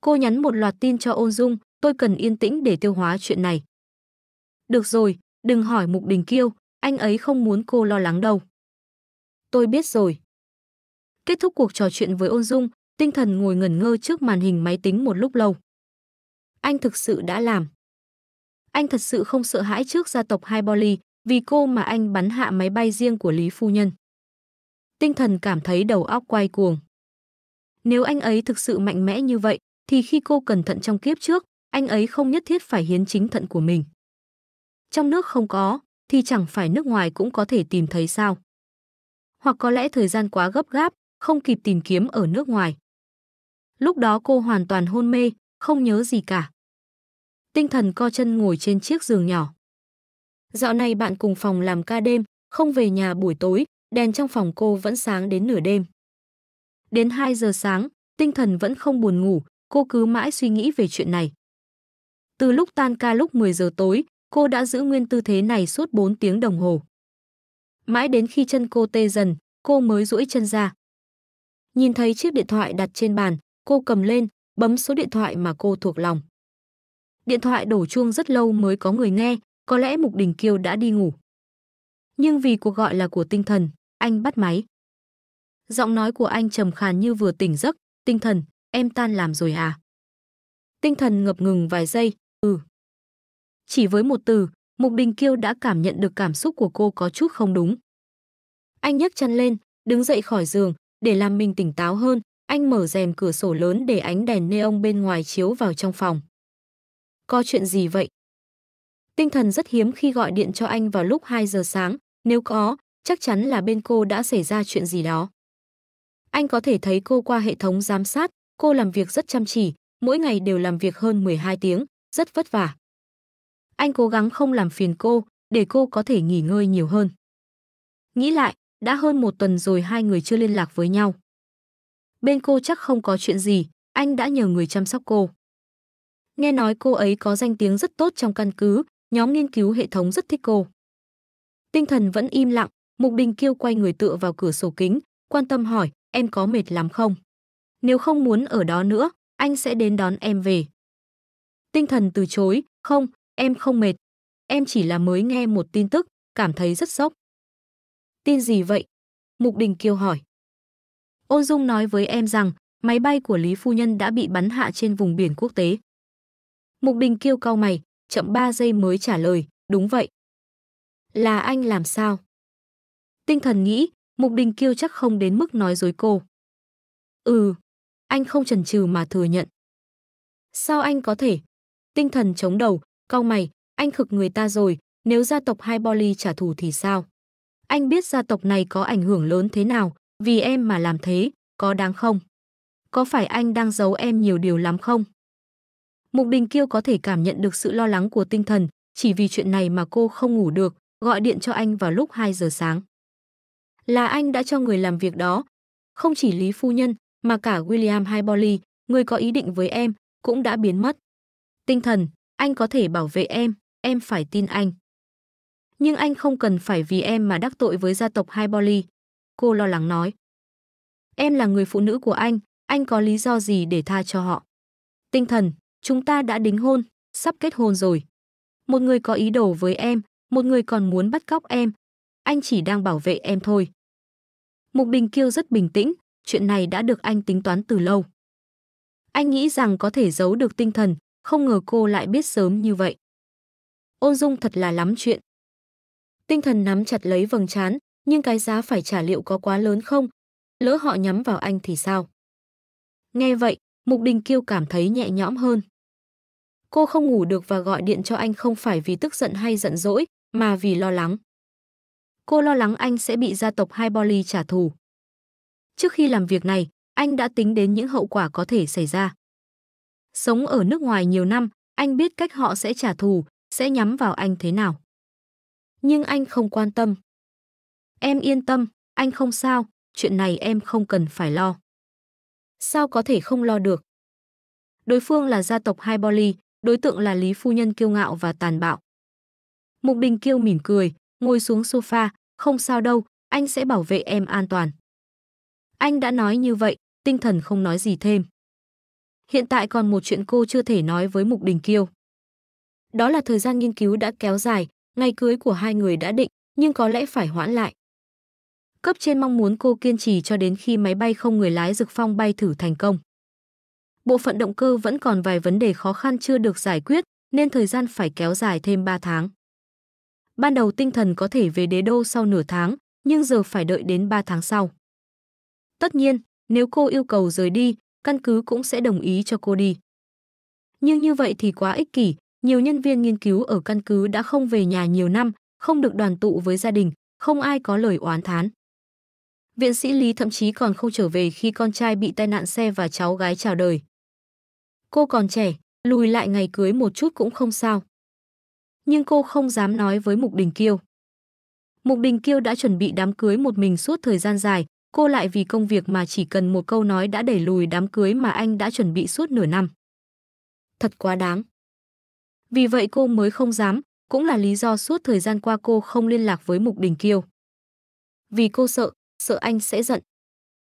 Cô nhắn một loạt tin cho Ôn Dung, tôi cần yên tĩnh để tiêu hóa chuyện này. Được rồi, đừng hỏi Mục Đình Kiêu, anh ấy không muốn cô lo lắng đâu. Tôi biết rồi. Kết thúc cuộc trò chuyện với Ôn Dung, tinh thần ngồi ngẩn ngơ trước màn hình máy tính một lúc lâu. Anh thực sự đã làm. Anh thật sự không sợ hãi trước gia tộc Haiboli, vì cô mà anh bắn hạ máy bay riêng của Lý Phu Nhân. Tinh thần cảm thấy đầu óc quay cuồng. Nếu anh ấy thực sự mạnh mẽ như vậy, thì khi cô cẩn thận trong kiếp trước, anh ấy không nhất thiết phải hiến chính thận của mình. Trong nước không có, thì chẳng phải nước ngoài cũng có thể tìm thấy sao. Hoặc có lẽ thời gian quá gấp gáp, không kịp tìm kiếm ở nước ngoài. Lúc đó cô hoàn toàn hôn mê, không nhớ gì cả. Tinh thần co chân ngồi trên chiếc giường nhỏ. Dạo này bạn cùng phòng làm ca đêm, không về nhà buổi tối, đèn trong phòng cô vẫn sáng đến nửa đêm. Đến 2 giờ sáng, tinh thần vẫn không buồn ngủ, cô cứ mãi suy nghĩ về chuyện này. Từ lúc tan ca lúc 10 giờ tối, cô đã giữ nguyên tư thế này suốt 4 tiếng đồng hồ. Mãi đến khi chân cô tê dần, cô mới duỗi chân ra. Nhìn thấy chiếc điện thoại đặt trên bàn, cô cầm lên, bấm số điện thoại mà cô thuộc lòng. Điện thoại đổ chuông rất lâu mới có người nghe, có lẽ Mục Đình Kiêu đã đi ngủ. Nhưng vì cuộc gọi là của tinh thần, anh bắt máy. Giọng nói của anh trầm khàn như vừa tỉnh giấc, tinh thần, em tan làm rồi à? Tinh thần ngập ngừng vài giây, Ừ. Chỉ với một từ, Mục Đình Kiêu đã cảm nhận được cảm xúc của cô có chút không đúng. Anh nhấc chân lên, đứng dậy khỏi giường, để làm mình tỉnh táo hơn, anh mở rèm cửa sổ lớn để ánh đèn neon bên ngoài chiếu vào trong phòng. Có chuyện gì vậy? Tinh thần rất hiếm khi gọi điện cho anh vào lúc 2 giờ sáng, nếu có, chắc chắn là bên cô đã xảy ra chuyện gì đó. Anh có thể thấy cô qua hệ thống giám sát, cô làm việc rất chăm chỉ, mỗi ngày đều làm việc hơn 12 tiếng rất vất vả. Anh cố gắng không làm phiền cô, để cô có thể nghỉ ngơi nhiều hơn. Nghĩ lại, đã hơn một tuần rồi hai người chưa liên lạc với nhau. Bên cô chắc không có chuyện gì, anh đã nhờ người chăm sóc cô. Nghe nói cô ấy có danh tiếng rất tốt trong căn cứ, nhóm nghiên cứu hệ thống rất thích cô. Tinh thần vẫn im lặng, Mục Đình Kiêu quay người tựa vào cửa sổ kính, quan tâm hỏi, em có mệt lắm không? Nếu không muốn ở đó nữa, anh sẽ đến đón em về. Tinh thần từ chối, không, em không mệt. Em chỉ là mới nghe một tin tức, cảm thấy rất sốc. Tin gì vậy? Mục Đình Kiều hỏi. Ôn Dung nói với em rằng, máy bay của Lý Phu Nhân đã bị bắn hạ trên vùng biển quốc tế. Mục Đình Kiêu cau mày, chậm 3 giây mới trả lời, đúng vậy. Là anh làm sao? Tinh thần nghĩ, Mục Đình Kiêu chắc không đến mức nói dối cô. Ừ, anh không chần chừ mà thừa nhận. Sao anh có thể? tinh thần chống đầu, cau mày, anh khực người ta rồi, nếu gia tộc hai Boli trả thù thì sao? Anh biết gia tộc này có ảnh hưởng lớn thế nào, vì em mà làm thế, có đáng không? Có phải anh đang giấu em nhiều điều lắm không? Mục Đình Kiêu có thể cảm nhận được sự lo lắng của tinh thần, chỉ vì chuyện này mà cô không ngủ được, gọi điện cho anh vào lúc 2 giờ sáng. Là anh đã cho người làm việc đó, không chỉ Lý Phu Nhân mà cả William Highboli, người có ý định với em, cũng đã biến mất tinh thần, anh có thể bảo vệ em, em phải tin anh. Nhưng anh không cần phải vì em mà đắc tội với gia tộc Haiboli. Cô lo lắng nói. Em là người phụ nữ của anh, anh có lý do gì để tha cho họ? Tinh thần, chúng ta đã đính hôn, sắp kết hôn rồi. Một người có ý đồ với em, một người còn muốn bắt cóc em. Anh chỉ đang bảo vệ em thôi. Mục Bình Kiêu rất bình tĩnh, chuyện này đã được anh tính toán từ lâu. Anh nghĩ rằng có thể giấu được tinh thần, không ngờ cô lại biết sớm như vậy. Ôn Dung thật là lắm chuyện. Tinh thần nắm chặt lấy vầng trán, nhưng cái giá phải trả liệu có quá lớn không? Lỡ họ nhắm vào anh thì sao? Nghe vậy, Mục Đình Kiêu cảm thấy nhẹ nhõm hơn. Cô không ngủ được và gọi điện cho anh không phải vì tức giận hay giận dỗi, mà vì lo lắng. Cô lo lắng anh sẽ bị gia tộc Hai Boli trả thù. Trước khi làm việc này, anh đã tính đến những hậu quả có thể xảy ra. Sống ở nước ngoài nhiều năm, anh biết cách họ sẽ trả thù, sẽ nhắm vào anh thế nào. Nhưng anh không quan tâm. Em yên tâm, anh không sao, chuyện này em không cần phải lo. Sao có thể không lo được? Đối phương là gia tộc Hai Boli, đối tượng là Lý Phu Nhân kiêu ngạo và tàn bạo. Mục Đình Kiêu mỉm cười, ngồi xuống sofa, không sao đâu, anh sẽ bảo vệ em an toàn. Anh đã nói như vậy, tinh thần không nói gì thêm. Hiện tại còn một chuyện cô chưa thể nói với Mục Đình Kiêu. Đó là thời gian nghiên cứu đã kéo dài, ngày cưới của hai người đã định, nhưng có lẽ phải hoãn lại. Cấp trên mong muốn cô kiên trì cho đến khi máy bay không người lái rực Phong bay thử thành công. Bộ phận động cơ vẫn còn vài vấn đề khó khăn chưa được giải quyết, nên thời gian phải kéo dài thêm 3 tháng. Ban đầu tinh thần có thể về đế đô sau nửa tháng, nhưng giờ phải đợi đến 3 tháng sau. Tất nhiên, nếu cô yêu cầu rời đi, căn cứ cũng sẽ đồng ý cho cô đi. Nhưng như vậy thì quá ích kỷ, nhiều nhân viên nghiên cứu ở căn cứ đã không về nhà nhiều năm, không được đoàn tụ với gia đình, không ai có lời oán thán. Viện sĩ Lý thậm chí còn không trở về khi con trai bị tai nạn xe và cháu gái chào đời. Cô còn trẻ, lùi lại ngày cưới một chút cũng không sao. Nhưng cô không dám nói với Mục Đình Kiêu. Mục Đình Kiêu đã chuẩn bị đám cưới một mình suốt thời gian dài, cô lại vì công việc mà chỉ cần một câu nói đã đẩy lùi đám cưới mà anh đã chuẩn bị suốt nửa năm. Thật quá đáng. Vì vậy cô mới không dám, cũng là lý do suốt thời gian qua cô không liên lạc với Mục Đình Kiêu. Vì cô sợ, sợ anh sẽ giận,